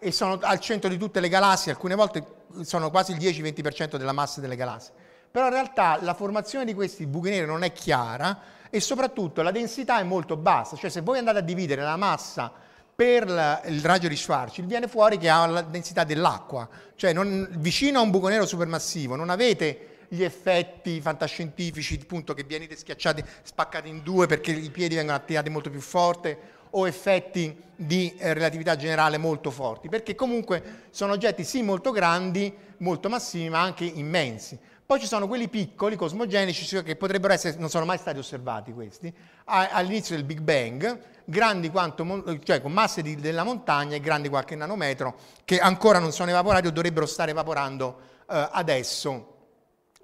eh, sono al centro di tutte le galassie, alcune volte sono quasi il 10-20% della massa delle galassie. Però in realtà la formazione di questi buchi neri non è chiara e soprattutto la densità è molto bassa, cioè se voi andate a dividere la massa per la, il raggio di Schwarzschild viene fuori che ha la densità dell'acqua, cioè non, vicino a un buco nero supermassivo non avete gli effetti fantascientifici appunto, che venite schiacciati, spaccati in due perché i piedi vengono attirati molto più forte o effetti di eh, relatività generale molto forti, perché comunque sono oggetti sì molto grandi, molto massimi, ma anche immensi. Poi ci sono quelli piccoli, cosmogenici, cioè che potrebbero essere, non sono mai stati osservati questi, a, all'inizio del Big Bang, grandi quanto, cioè con masse di, della montagna e grandi qualche nanometro, che ancora non sono evaporati o dovrebbero stare evaporando eh, adesso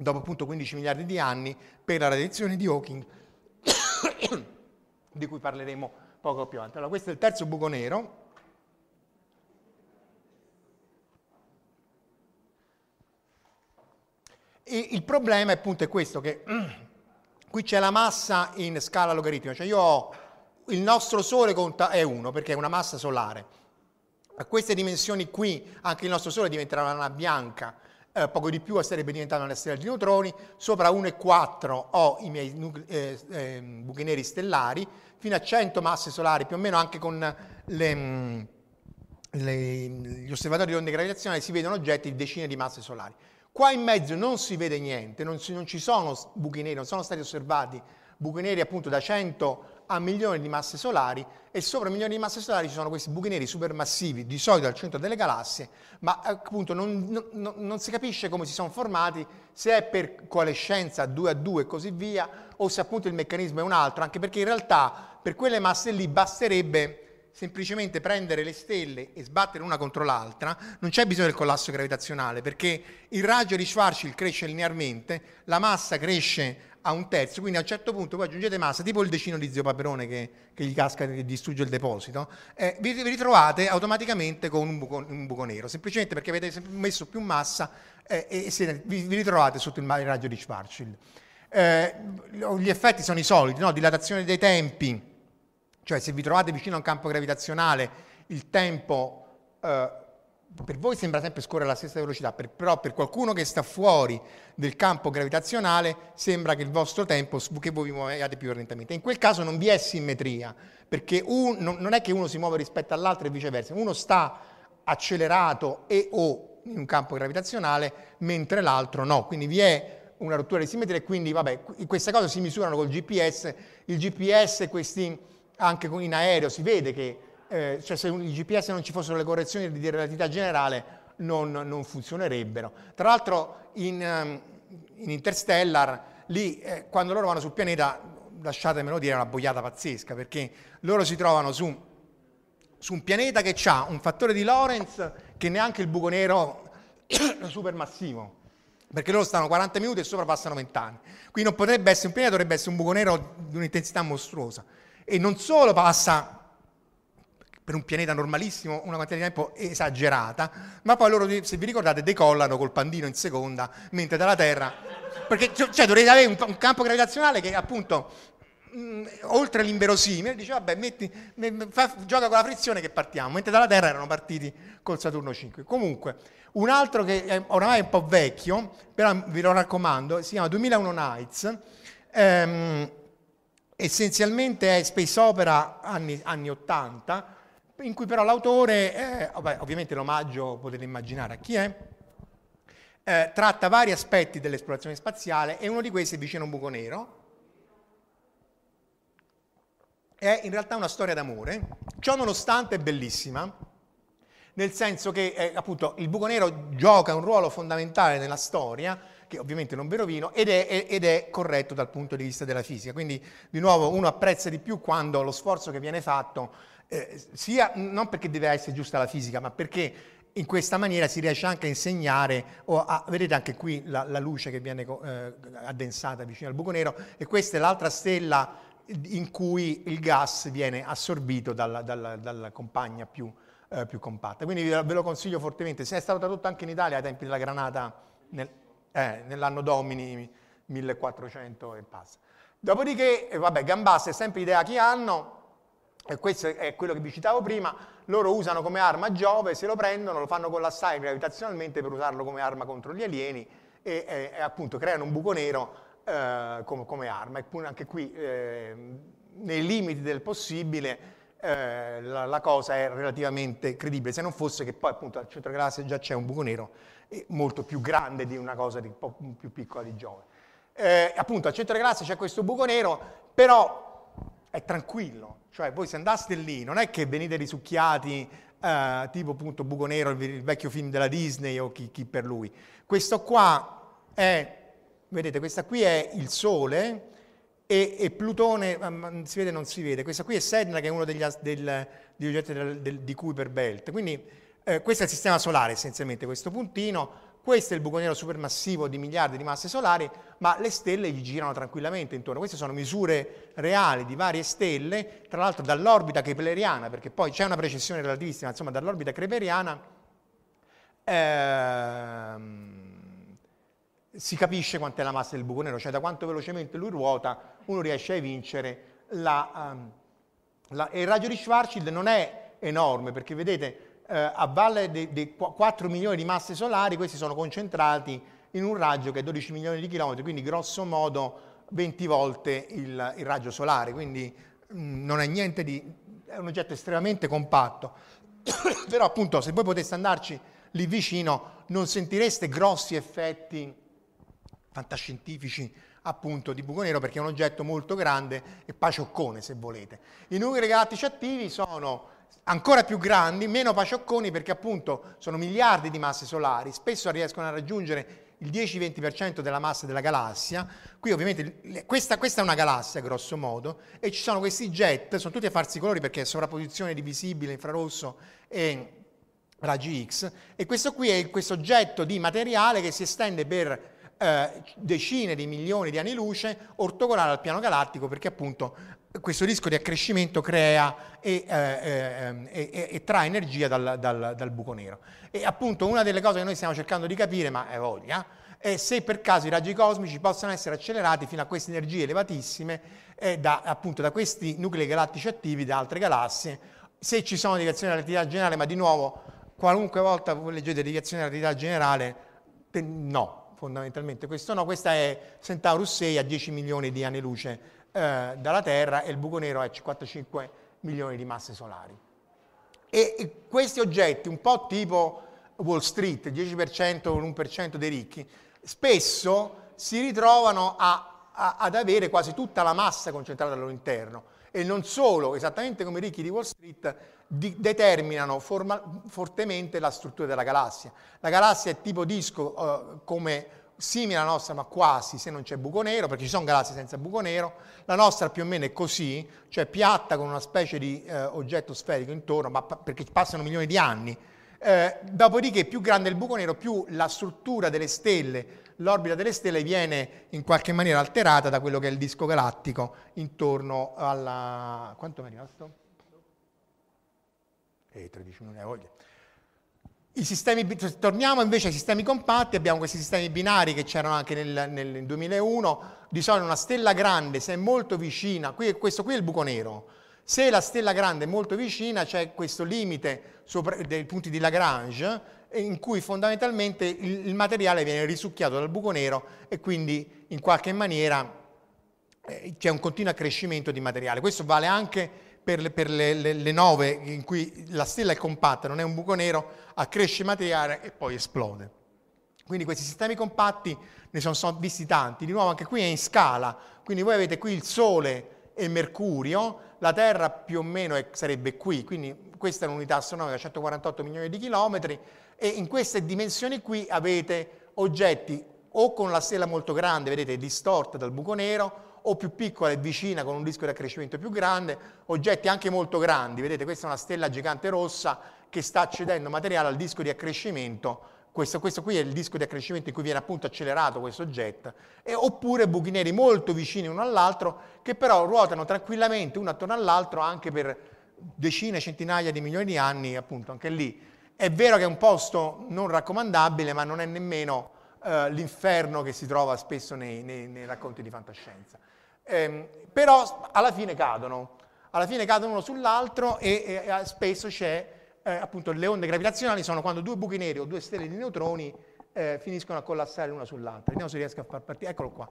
dopo appunto 15 miliardi di anni per la radiazione di Hawking, *coughs* di cui parleremo poco più avanti. Allora, questo è il terzo buco nero. E il problema appunto è questo, che *clears throat* qui c'è la massa in scala logaritmica, cioè io ho il nostro Sole conta, è 1 perché è una massa solare. A queste dimensioni qui anche il nostro Sole diventerà una bianca, eh, poco di più a stelle benedentano alla stella di neutroni, sopra 1,4 ho i miei eh, eh, buchi neri stellari, fino a 100 masse solari più o meno anche con le... Mm, le, gli osservatori di onde gravitazionali si vedono oggetti di decine di masse solari. Qua in mezzo non si vede niente, non, si, non ci sono buchi neri, non sono stati osservati buchi neri appunto da 100 a milioni di masse solari e sopra milioni di masse solari ci sono questi buchi neri supermassivi, di solito al centro delle galassie, ma appunto non, non, non si capisce come si sono formati, se è per coalescenza 2 a 2 e così via, o se appunto il meccanismo è un altro, anche perché in realtà per quelle masse lì basterebbe semplicemente prendere le stelle e sbattere una contro l'altra, non c'è bisogno del collasso gravitazionale, perché il raggio di Schwarzschild cresce linearmente, la massa cresce a un terzo, quindi a un certo punto voi aggiungete massa, tipo il decino di zio Paperone che, che gli casca e distrugge il deposito, eh, vi, ritrovate automaticamente con un buco, un buco, nero, semplicemente perché avete messo più massa eh, e siete, vi, vi, ritrovate sotto il, il raggio di Schwarzschild. Eh, gli effetti sono i soliti, no? dilatazione dei tempi, cioè se vi trovate vicino a un campo gravitazionale il tempo eh, per voi sembra sempre scorrere alla stessa velocità, per, però per qualcuno che sta fuori del campo gravitazionale sembra che il vostro tempo, che voi vi muoviate più lentamente. In quel caso non vi è simmetria, perché un, non, è che uno si muove rispetto all'altro e viceversa, uno sta accelerato e o in un campo gravitazionale, mentre l'altro no, quindi vi è una rottura di simmetria e quindi vabbè, queste cose si misurano col GPS, il GPS questi, anche in aereo si vede che eh, cioè se il GPS non ci fossero le correzioni di relatività generale non, non funzionerebbero. Tra l'altro in, ehm, in Interstellar, lì eh, quando loro vanno sul pianeta, lasciatemelo dire, è una boiata pazzesca, perché loro si trovano su, su un pianeta che ha un fattore di Lorentz che neanche il buco nero *coughs* supermassivo perché loro stanno 40 minuti e sopra passano 20 anni. Qui non potrebbe essere un pianeta, dovrebbe essere un buco nero di un'intensità mostruosa. E non solo passa per un pianeta normalissimo una quantità di tempo esagerata, ma poi loro, se vi ricordate, decollano col pandino in seconda, mentre dalla Terra... Perché cioè, cioè dovrete avere un, un campo gravitazionale che appunto mm, oltre l'inverosimile, dice vabbè, metti, fa, gioca con la frizione che partiamo, mentre dalla Terra erano partiti col Saturno 5. Comunque, un altro che è, oramai è un po' vecchio, però vi lo raccomando, si chiama 2001 Nights, ehm, essenzialmente è space opera anni, anni 80, in cui però l'autore, eh, ovviamente l'omaggio potete immaginare a chi è, eh, tratta vari aspetti dell'esplorazione spaziale e uno di questi è vicino a un buco nero. È in realtà una storia d'amore, ciò nonostante è bellissima, nel senso che eh, appunto il buco nero gioca un ruolo fondamentale nella storia, che ovviamente non verovino, ed è, ed è corretto dal punto di vista della fisica. Quindi di nuovo uno apprezza di più quando lo sforzo che viene fatto eh, sia non perché deve essere giusta la fisica, ma perché in questa maniera si riesce anche a insegnare, a, vedete anche qui la, la luce che viene eh, addensata vicino al buco nero, e questa è l'altra stella in cui il gas viene assorbito dalla, dalla, dalla compagna più, eh, più, compatta. Quindi ve lo consiglio fortemente, se è stato tradotto anche in Italia ai tempi della granata nel, eh, nell'anno domini 1400 e passa. Dopodiché, eh, vabbè, Gambas è sempre idea chi hanno, e questo è quello che vi citavo prima, loro usano come arma Giove, se lo prendono lo fanno collassare gravitazionalmente per usarlo come arma contro gli alieni e, e, e appunto creano un buco nero eh, come, come, arma. Eppure anche qui, eh, nei limiti del possibile, eh, la, la, cosa è relativamente credibile, se non fosse che poi appunto al centro classe già c'è un buco nero molto più grande di una cosa di, un po' più piccola di Giove. Eh, appunto al centro classe c'è questo buco nero, però è tranquillo. Cioè voi se andaste lì non è che venite risucchiati eh, tipo appunto Buco Nero, il, vecchio film della Disney o chi, chi per lui. Questo qua è, vedete, questa qui è il Sole e, e Plutone, um, si vede o non si vede, questa qui è Sedna che è uno degli, del, degli oggetti del, del, di Kuiper Belt. Quindi eh, questo è il sistema solare essenzialmente, questo puntino questo è il buco nero supermassivo di miliardi di masse solari, ma le stelle gli girano tranquillamente intorno. Queste sono misure reali di varie stelle, tra l'altro dall'orbita kepleriana, perché poi c'è una precessione relativistica, insomma dall'orbita kepleriana ehm, si capisce quant'è la massa del buco nero, cioè da quanto velocemente lui ruota uno riesce a evincere la, um, la, e il raggio di Schwarzschild non è enorme, perché vedete eh, a valle dei, dei 4 milioni di masse solari, questi sono concentrati in un raggio che è 12 milioni di chilometri, quindi grosso modo 20 volte il, il raggio solare, quindi mh, mm, non è niente di... è un oggetto estremamente compatto, *coughs* però appunto se voi poteste andarci lì vicino non sentireste grossi effetti fantascientifici appunto di buco nero perché è un oggetto molto grande e pacioccone se volete. I nuclei galattici attivi sono ancora più grandi, meno paciocconi perché appunto sono miliardi di masse solari, spesso riescono a raggiungere il 10-20% della massa della galassia, qui ovviamente questa, questa, è una galassia grosso modo, e ci sono questi jet, sono tutti a farsi colori perché è sovrapposizione di visibile, infrarosso e raggi X, e questo qui è questo oggetto di materiale che si estende per eh, decine di milioni di anni luce ortogonale al piano galattico perché appunto questo disco di accrescimento crea e, eh, eh, eh e trae energia dal, dal, dal, buco nero. E appunto una delle cose che noi stiamo cercando di capire, ma è voglia, è se per caso i raggi cosmici possano essere accelerati fino a queste energie elevatissime eh, da, appunto, da questi nuclei galattici attivi da altre galassie, se ci sono deviazioni dell'attività generale, ma di nuovo qualunque volta voi leggete deviazione dell'attività generale, no, fondamentalmente questo no, questa è Centaurus 6 a 10 milioni di anni luce eh, dalla Terra e il buco nero è 55 milioni di masse solari. E, e questi oggetti, un po' tipo Wall Street, 10% o l'1% dei ricchi, spesso si ritrovano a, a, ad avere quasi tutta la massa concentrata al loro interno e non solo, esattamente come i ricchi di Wall Street, di, determinano forma, fortemente la struttura della galassia. La galassia è tipo disco eh, come simile alla nostra, ma quasi, se non c'è buco nero, perché ci sono galassie senza buco nero, la nostra più o meno è così, cioè piatta con una specie di eh, oggetto sferico intorno, ma pa- perché passano milioni di anni. Eh, dopodiché più grande è il buco nero, più la struttura delle stelle, l'orbita delle stelle viene in qualche maniera alterata da quello che è il disco galattico intorno alla... Quanto mi è rimasto? e 13 non ne I Sistemi, cioè, torniamo invece ai sistemi compatti, abbiamo questi sistemi binari che c'erano anche nel, nel 2001, di solito una stella grande se è molto vicina, qui, questo qui è il buco nero, se la stella grande è molto vicina c'è questo limite sopra, dei punti di Lagrange eh, in cui fondamentalmente il, il, materiale viene risucchiato dal buco nero e quindi in qualche maniera eh, c'è un continuo accrescimento di materiale. Questo vale anche per, le, per le, le, le nove in cui la stella è compatta, non è un buco nero, accresce materiale e poi esplode. Quindi questi sistemi compatti ne sono, sono visti tanti, di nuovo anche qui è in scala, quindi voi avete qui il Sole e Mercurio, la Terra più o meno è, sarebbe qui, quindi questa è un'unità astronomica, 148 milioni di chilometri, e in queste dimensioni qui avete oggetti o con la stella molto grande, vedete, distorta dal buco nero, o più piccola e vicina con un rischio di accrescimento più grande, oggetti anche molto grandi, vedete questa è una stella gigante rossa che sta accedendo materiale al disco di accrescimento questo, questo, qui è il disco di accrescimento in cui viene appunto accelerato questo jet, e, oppure buchi neri molto vicini uno all'altro che però ruotano tranquillamente uno attorno all'altro anche per decine, centinaia di milioni di anni, appunto anche lì. È vero che è un posto non raccomandabile, ma non è nemmeno eh, l'inferno che si trova spesso nei, nei, nei racconti di fantascienza. Ehm, però alla fine cadono, alla fine cadono uno sull'altro e, e spesso c'è eh, appunto le onde gravitazionali sono quando due buchi neri o due stelle di neutroni eh, finiscono a collassare l'una sull'altra. Vediamo se riesco a far partire, eccolo qua.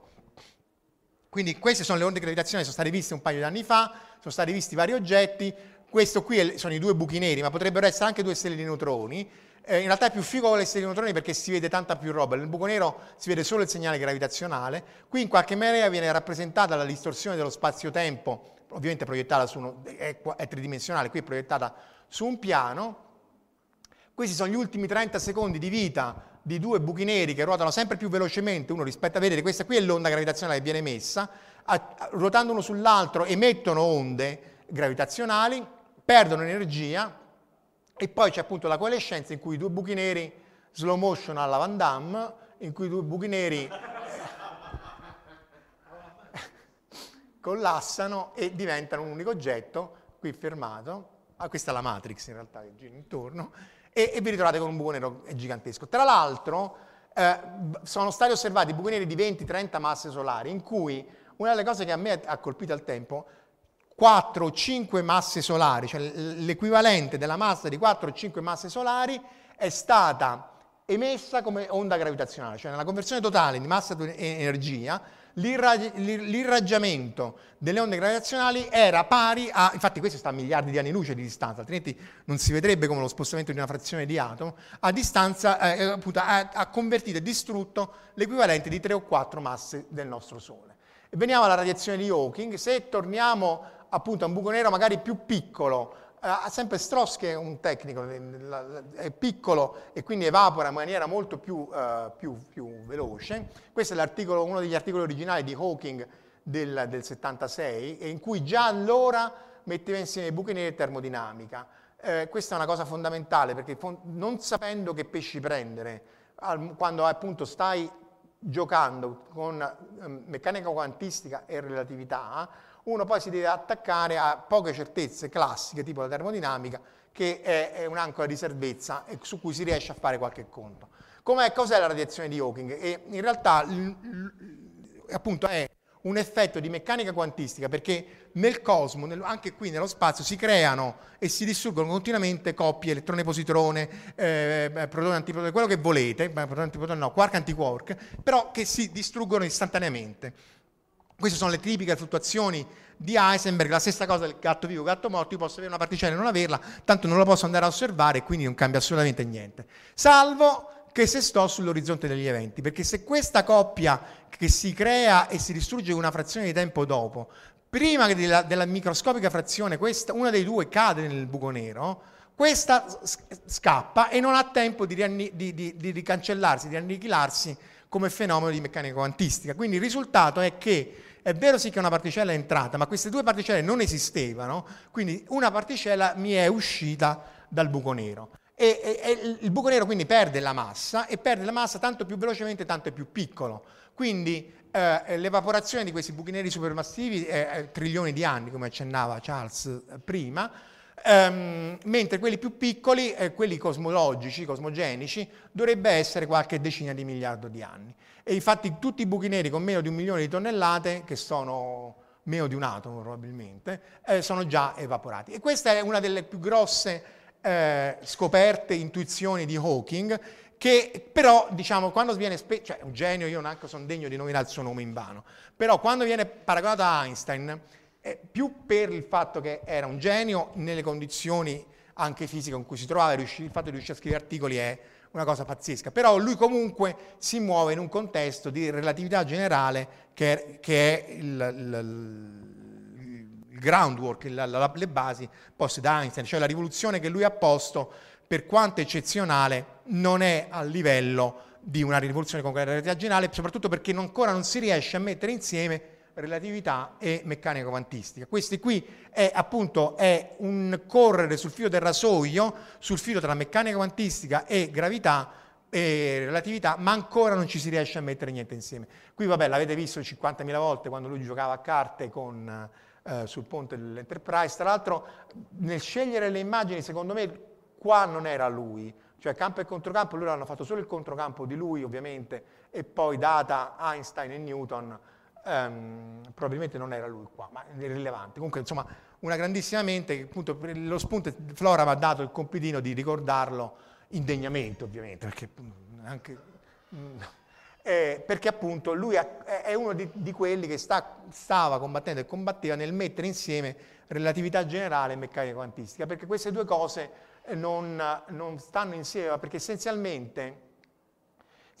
Quindi queste sono le onde gravitazionali, sono state viste un paio di anni fa, sono stati visti vari oggetti, questo qui è, sono i due buchi neri, ma potrebbero essere anche due stelle di neutroni, eh, in realtà è più figo con l'estero di neutroni perché si vede tanta più roba. Nel buco nero si vede solo il segnale gravitazionale. Qui in qualche maniera viene rappresentata la distorsione dello spazio-tempo, ovviamente proiettata su uno, è, è tridimensionale, qui è proiettata su un piano. Questi sono gli ultimi 30 secondi di vita di due buchi neri che ruotano sempre più velocemente uno rispetto a vedere, questa qui è l'onda gravitazionale che viene emessa, ruotando uno sull'altro emettono onde gravitazionali, perdono energia e poi c'è appunto la coalescenza in cui i due buchi neri slow motion alla Van Damme, in cui i due buchi neri *laughs* collassano e diventano un unico oggetto, qui fermato, ah, questa è la Matrix in realtà che gira intorno, e, e vi ritrovate con un buco nero gigantesco. Tra l'altro eh, sono stati osservati buchi neri di 20-30 masse solari, in cui una delle cose che a me ha colpito al tempo è 4 o 5 masse solari, cioè l'equivalente della massa di 4 o 5 masse solari è stata emessa come onda gravitazionale, cioè nella conversione totale di massa e energia l'irraggiamento delle onde gravitazionali era pari a, infatti questo sta a miliardi di anni luce di distanza, altrimenti non si vedrebbe come lo spostamento di una frazione di atomo, a distanza eh, eh appunto, ha, ha convertito e distrutto l'equivalente di 3 o 4 masse del nostro Sole. E veniamo alla radiazione di Hawking, se torniamo appunto a un buco nero magari più piccolo. Eh, sempre Strauss è un tecnico, eh, è piccolo e quindi evapora in maniera molto più, eh, più, più veloce. Questo è uno degli articoli originali di Hawking del, del 76 in cui già allora metteva insieme i buchi neri e termodinamica. Eh, questa è una cosa fondamentale perché non sapendo che pesci prendere, al, quando appunto stai giocando con ehm, meccanica quantistica e relatività, uno poi si deve attaccare a poche certezze classiche, tipo la termodinamica, che è, è un'ancora di servezza e su cui si riesce a fare qualche conto. Com'è, cos'è la radiazione di Hawking? E in realtà appunto è un effetto di meccanica quantistica perché nel cosmo, nel, anche qui nello spazio, si creano e si distruggono continuamente coppie, elettrone-positrone, eh, eh protone-antiprotone, quello che volete, protone, antiprotone, no, quark-antiquark, però che si distruggono istantaneamente. Queste sono le tipiche fluttuazioni di Heisenberg, la stessa cosa del gatto vivo, gatto morto, io posso avere una particella e non averla, tanto non la posso andare a osservare e quindi non cambia assolutamente niente. Salvo che se sto sull'orizzonte degli eventi, perché se questa coppia che si crea e si distrugge una frazione di tempo dopo, prima della, della microscopica frazione, questa, una dei due cade nel buco nero, questa scappa e non ha tempo di, rianni, di, di, di ricancellarsi, di annichilarsi come fenomeno di meccanica quantistica. Quindi il risultato è che è vero sì che una particella è entrata, ma queste due particelle non esistevano, quindi una particella mi è uscita dal buco nero. E, e, e il buco nero quindi perde la massa e perde la massa tanto più velocemente tanto è più piccolo. Quindi eh, l'evaporazione di questi buchi neri supermassivi è trilioni di anni, come accennava Charles eh, prima, Um, mentre quelli più piccoli, eh, quelli cosmologici, cosmogenici, dovrebbe essere qualche decina di miliardo di anni e infatti tutti i buchi neri con meno di un milione di tonnellate, che sono meno di un atomo probabilmente, eh, sono già evaporati. E questa è una delle più grosse eh, scoperte, intuizioni di Hawking, che però, diciamo, quando viene, spe- cioè un genio, io neanche sono degno di nominare il suo nome in vano, però quando viene paragonato a Einstein, eh, più per il fatto che era un genio nelle condizioni anche fisiche in cui si trovava, riuscì, il fatto di riuscire a scrivere articoli è una cosa pazzesca, però lui comunque si muove in un contesto di relatività generale che è, che è il, il, il, groundwork, la, la, le basi poste da Einstein, cioè la rivoluzione che lui ha posto, per quanto eccezionale, non è a livello di una rivoluzione con la relatività generale, soprattutto perché ancora non si riesce a mettere insieme relatività e meccanica quantistica. Questo qui è appunto è un correre sul filo del rasoio, sul filo tra meccanica quantistica e gravità e relatività, ma ancora non ci si riesce a mettere niente insieme. Qui vabbè, l'avete visto 50.000 volte quando lui giocava a carte con, eh, sul ponte dell'Enterprise, tra l'altro nel scegliere le immagini, secondo me qua non era lui, cioè campo e controcampo, loro hanno fatto solo il controcampo di lui ovviamente e poi data Einstein e Newton ehm, probabilmente non era lui qua, ma è rilevante. Comunque, insomma, una grandissima mente che appunto per lo spunto Flora mi ha dato il compitino di ricordarlo indegnamente, ovviamente, perché anche... Eh, perché appunto lui è uno di, di quelli che sta, stava combattendo e combatteva nel mettere insieme relatività generale e meccanica quantistica, perché queste due cose non, non stanno insieme, perché essenzialmente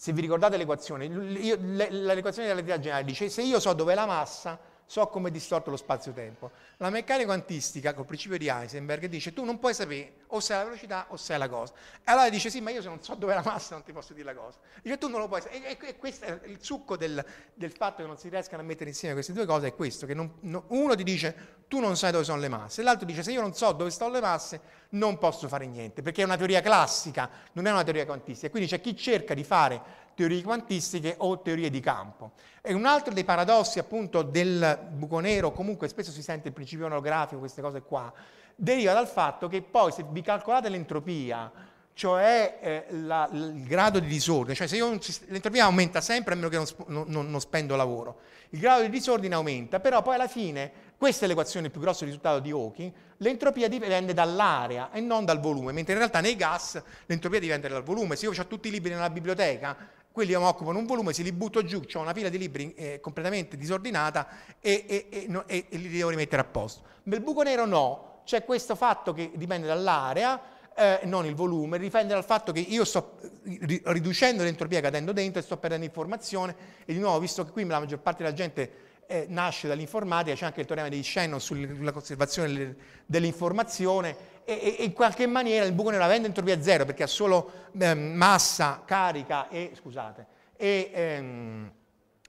se vi ricordate l'equazione, l'equazione della relatività generale dice se io so dove è la massa, so come è distorto lo spazio-tempo. La meccanica quantistica, col principio di Heisenberg, dice tu non puoi sapere o sei la velocità o sei la cosa. E allora dice sì, ma io se non so dove è la massa non ti posso dire la cosa. Dice tu non lo puoi sapere. E, e, e questo è il succo del, del, fatto che non si riescano a mettere insieme queste due cose, è questo, che non, no, uno ti dice tu non sai dove sono le masse, e l'altro dice se io non so dove stanno le masse non posso fare niente, perché è una teoria classica, non è una teoria quantistica. Quindi c'è chi cerca di fare teorie quantistiche o teorie di campo. E un altro dei paradossi appunto del buco nero, comunque spesso si sente il principio onografico, queste cose qua, deriva dal fatto che poi se vi calcolate l'entropia, cioè eh, la, il grado di disordine, cioè se io, l'entropia aumenta sempre a meno che non, non, non, spendo lavoro, il grado di disordine aumenta, però poi alla fine, questa è l'equazione, il più grosso risultato di Hawking, l'entropia dipende dall'area e non dal volume, mentre in realtà nei gas l'entropia dipende dal volume, se io ho tutti i libri nella biblioteca, quelli occupano un volume, se li butto giù, ho una fila di libri eh, completamente disordinata e, e, e, no, e, li devo rimettere a posto. Nel buco nero no, c'è questo fatto che dipende dall'area, eh, non il volume, dipende dal fatto che io sto eh, ri, riducendo l'entropia cadendo dentro e sto perdendo informazione e di nuovo, visto che qui la maggior parte della gente eh, nasce dall'informatica, c'è anche il teorema di Shannon sulla conservazione dell'informazione e, e in qualche maniera il buco nero avendo entropia zero perché ha solo eh, massa, carica e, scusate, e, ehm,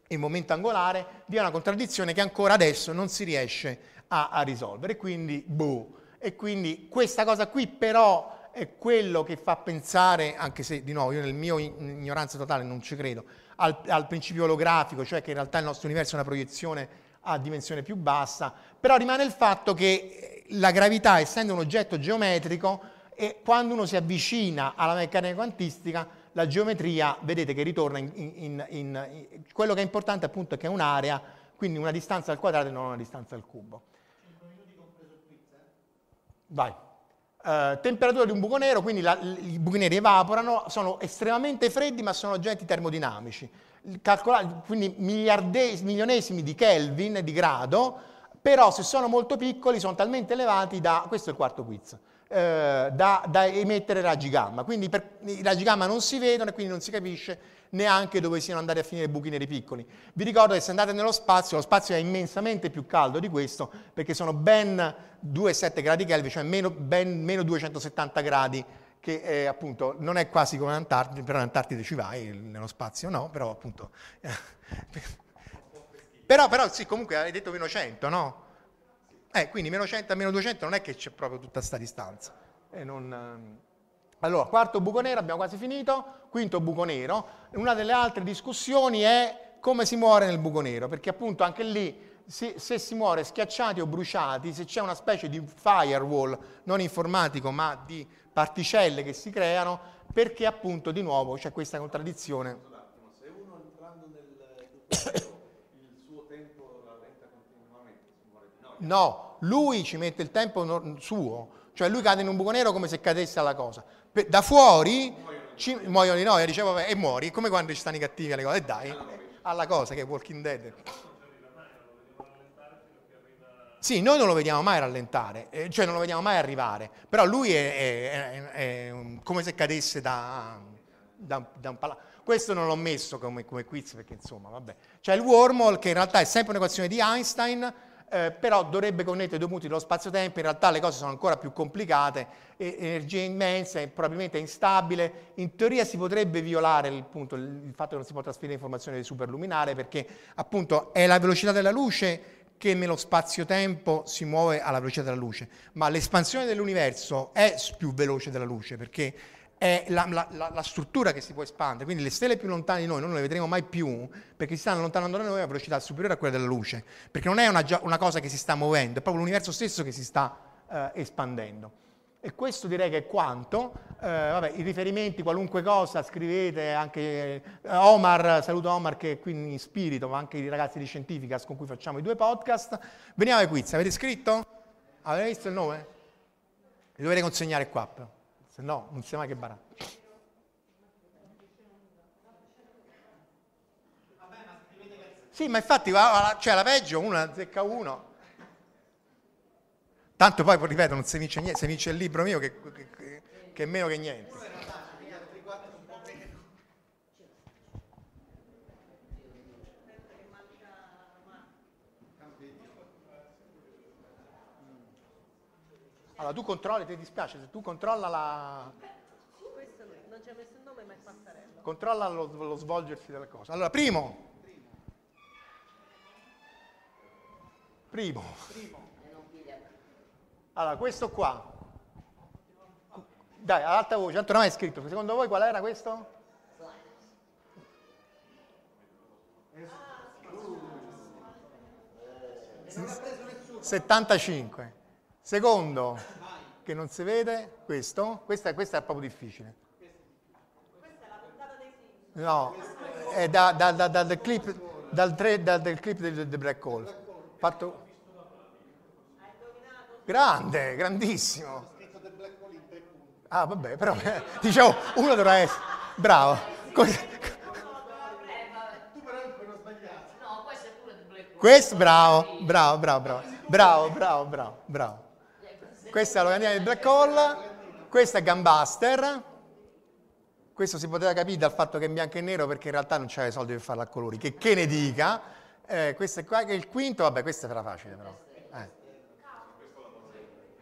e momento angolare, vi è una contraddizione che ancora adesso non si riesce a, a risolvere. Quindi, boh. E quindi questa cosa qui però è quello che fa pensare, anche se di nuovo io nel mio ignoranza totale non ci credo, al, al, principio olografico, cioè che in realtà il nostro universo è una proiezione a dimensione più bassa, però rimane il fatto che la gravità, essendo un oggetto geometrico, e quando uno si avvicina alla meccanica quantistica, la geometria, vedete che ritorna in... in, in, in quello che è importante appunto è che è un'area, quindi una distanza al quadrato e non una distanza al cubo. Vai. Uh, temperatura di un buco nero, quindi la, i buchi neri evaporano, sono estremamente freddi ma sono oggetti termodinamici. Calcolati, quindi milionesimi di Kelvin di grado, però se sono molto piccoli sono talmente elevati da, questo è il quarto quiz, eh, da, da, emettere raggi gamma, quindi per, i raggi gamma non si vedono e quindi non si capisce neanche dove siano andati a finire i buchi neri piccoli. Vi ricordo che se andate nello spazio, lo spazio è immensamente più caldo di questo perché sono ben 2,7 gradi Kelvin, cioè meno, ben meno 270 gradi che è, appunto non è quasi come l'Antartide, però l'Antartide ci vai, nello spazio no, però appunto... *laughs* Però, però sì, comunque hai detto meno 100, no? Eh, quindi meno 100 a meno 200 non è che c'è proprio tutta questa distanza. Non... Ehm, allora, quarto buco nero, abbiamo quasi finito. Quinto buco nero. Una delle altre discussioni è come si muore nel buco nero, perché appunto anche lì se, se, si muore schiacciati o bruciati, se c'è una specie di firewall non informatico ma di particelle che si creano, perché appunto di nuovo c'è questa contraddizione. Un attimo, Se uno entrando nel No, lui ci mette il tempo suo, cioè lui cade in un buco nero come se cadesse alla cosa. Da fuori ci muoiono di noia, diceva, vabbè, e muori, come quando ci stanno i cattivi alle cose, e dai, alla cosa che è Walking Dead. Sì, noi non lo vediamo mai rallentare, eh, cioè non lo vediamo mai arrivare, però lui è, è, è, è come se cadesse da, da, da un palazzo. Questo non l'ho messo come, come quiz perché insomma, vabbè. C'è cioè il wormhole che in realtà è sempre un'equazione di Einstein eh, però dovrebbe connettere due punti dello spazio-tempo, in realtà le cose sono ancora più complicate, e, energia immensa, e probabilmente instabile, in teoria si potrebbe violare il, punto, il, il fatto che non si può trasferire informazione di superluminare perché appunto è la velocità della luce che nello spazio-tempo si muove alla velocità della luce, ma l'espansione dell'universo è più veloce della luce perché è la, la, la, struttura che si può espandere, quindi le stelle più lontane di noi non le vedremo mai più perché si stanno allontanando da noi a velocità superiore a quella della luce, perché non è una, una cosa che si sta muovendo, è proprio l'universo stesso che si sta eh, espandendo. E questo direi che è quanto, eh, vabbè, i riferimenti, qualunque cosa, scrivete anche eh, Omar, saluto Omar che è qui in spirito, ma anche i ragazzi di Scientificas con cui facciamo i due podcast. Veniamo ai quiz, avete scritto? Avete visto il nome? Li dovete consegnare qua. Però se no non si sa mai che barà. Sì, ma infatti cioè, la peggio, uno la zecca uno. Tanto poi, ripeto, non si vince niente, se vince il libro mio che, che, che è meno che niente. Allora tu controlli, ti dispiace, se tu controlla la... Questo non c'è messo il nome ma è passarello. Controlla lo, lo svolgersi della cosa. Allora, primo. Primo. Primo. Allora, questo qua. Dai, ad alta voce, tanto non è scritto. Secondo voi qual era questo? S- 75. Ah, Secondo, che non si vede, questo, questa, questa è proprio difficile. Questa è la puntata dei film. No, è da, da, da, dal clip, dal tre, dal, del clip del, del Black Hole. Fatto... Grande, grandissimo. Ah, vabbè, però diciamo, uno dovrà essere... Bravo. Così. Questo, bravo, bravo, bravo, bravo, bravo, bravo, bravo. bravo. Questa è la locandina del black hole, questa è Gambaster. Questo si poteva capire dal fatto che è in bianco e nero perché in realtà non c'era i soldi per farla a colori, che, che ne dica. Eh, questo è qua che è il quinto, vabbè, questa era facile però. Eh.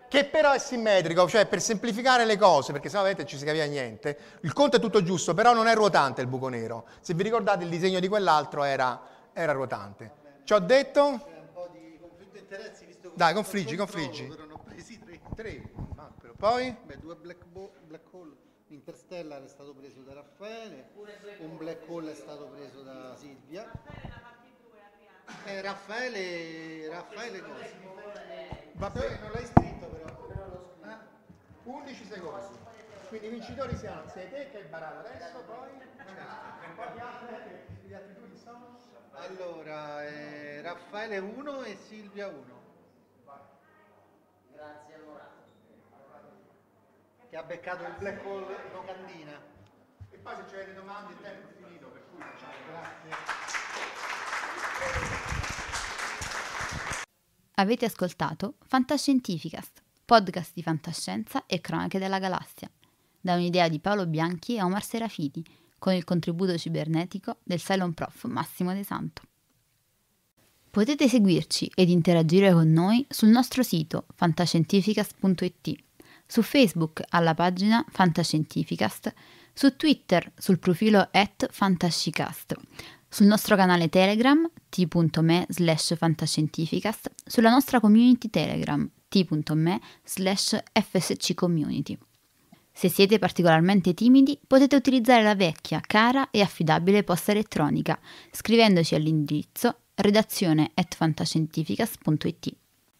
Che però è simmetrico, cioè per semplificare le cose, perché se no ovviamente ci si capiva niente. Il conto è tutto giusto, però non è ruotante il buco nero. Se vi ricordate il disegno di quell'altro era, era ruotante. Ci ho detto? un po' di conflitto di interessi visto Dai, confliggi, confliggi. Tre, mappero. Poi? Beh, due black, black hole. Interstellar è stato preso da Raffaele, un black hole è stato preso da Silvia. Eh, Raffaele, Raffaele cosa? Va bene, non l'hai scritto però. Eh? Ah, 11 secondi. Quindi i vincitori siamo, sei te che hai barato adesso, poi... gli altri due sono? Allora, eh, Raffaele 1 e Silvia 1. Grazie, allora. Che ha beccato grazie. il black hole locandina. E poi se c'è le domande il tempo è finito, per cui ciao, Grazie. Avete ascoltato Fantascientificast, podcast di fantascienza e cronache della galassia, da un'idea di Paolo Bianchi e Omar Serafiti, con il contributo cibernetico del Cylon Prof Massimo De Santo. Potete seguirci ed interagire con noi sul nostro sito fantascientificast.it, su Facebook alla pagina Fantascientificast, su Twitter sul profilo at Fantascicast, sul nostro canale Telegram t.me slash fantascientificast, sulla nostra community Telegram t.me slash fsccommunity. Se siete particolarmente timidi, potete utilizzare la vecchia, cara e affidabile posta elettronica scrivendoci all'indirizzo redazione at fantascientificas.it.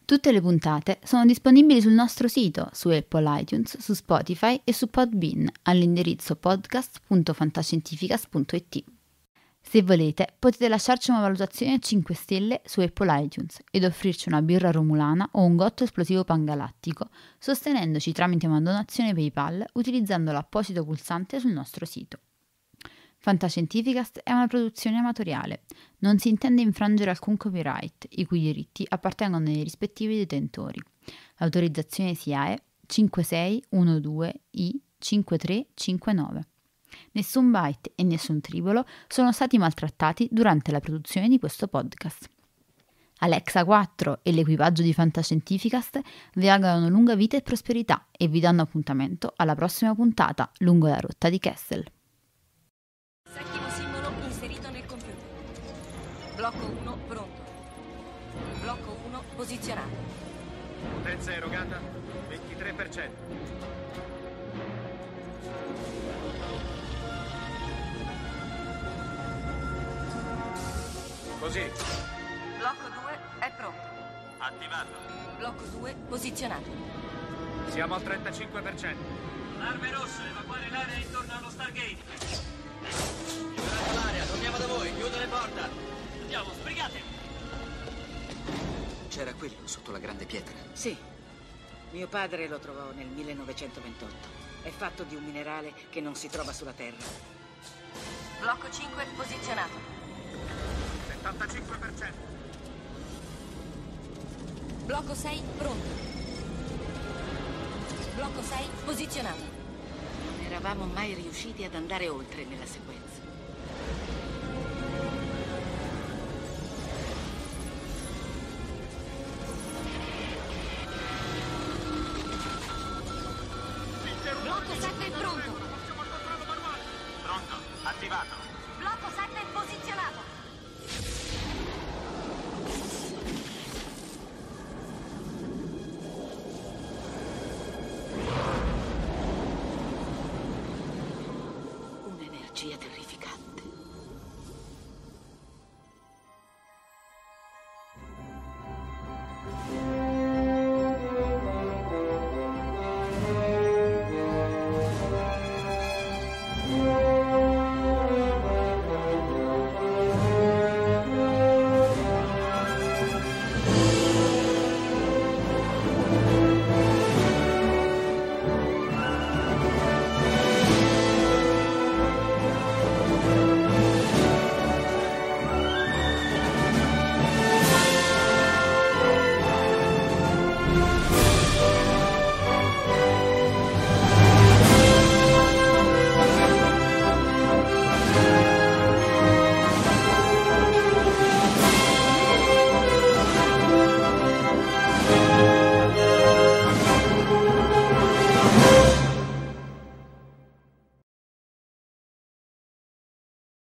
Tutte le puntate sono disponibili sul nostro sito, su Apple iTunes, su Spotify e su Podbean all'indirizzo podcast.fantascientificas.it. Se volete, potete lasciarci una valutazione a 5 stelle su Apple iTunes ed offrirci una birra romulana o un gotto esplosivo pangalattico, sostenendoci tramite una donazione PayPal utilizzando l'apposito pulsante sul nostro sito. Fantascientificast è una produzione amatoriale. Non si intende infrangere alcun copyright, i cui diritti appartengono ai rispettivi detentori. Autorizzazione SIAE 5612I5359. Nessun byte e nessun tribolo sono stati maltrattati durante la produzione di questo podcast. Alexa 4 e l'equipaggio di Fantascientificast vi augurano lunga vita e prosperità e vi danno appuntamento alla prossima puntata lungo la rotta di Kessel. Settimo simbolo inserito nel computer. Blocco 1 pronto. Blocco 1 posizionato. Potenza erogata 23%. Così. Blocco 2 è pronto. Attivato. Blocco 2 posizionato. Siamo al 35%. Arme rosse, evacuare l'area intorno allo Stargate. Liberate l'area, torniamo da voi, chiudo le porta. Andiamo, sbrigate. C'era quello sotto la grande pietra? Sì. Mio padre lo trovò nel 1928. È fatto di un minerale che non si trova sulla Terra. Blocco 5 posizionato. 75%. Blocco 6 pronto. Blocco 6 posizionato eravamo mai riusciti ad andare oltre nella sequenza.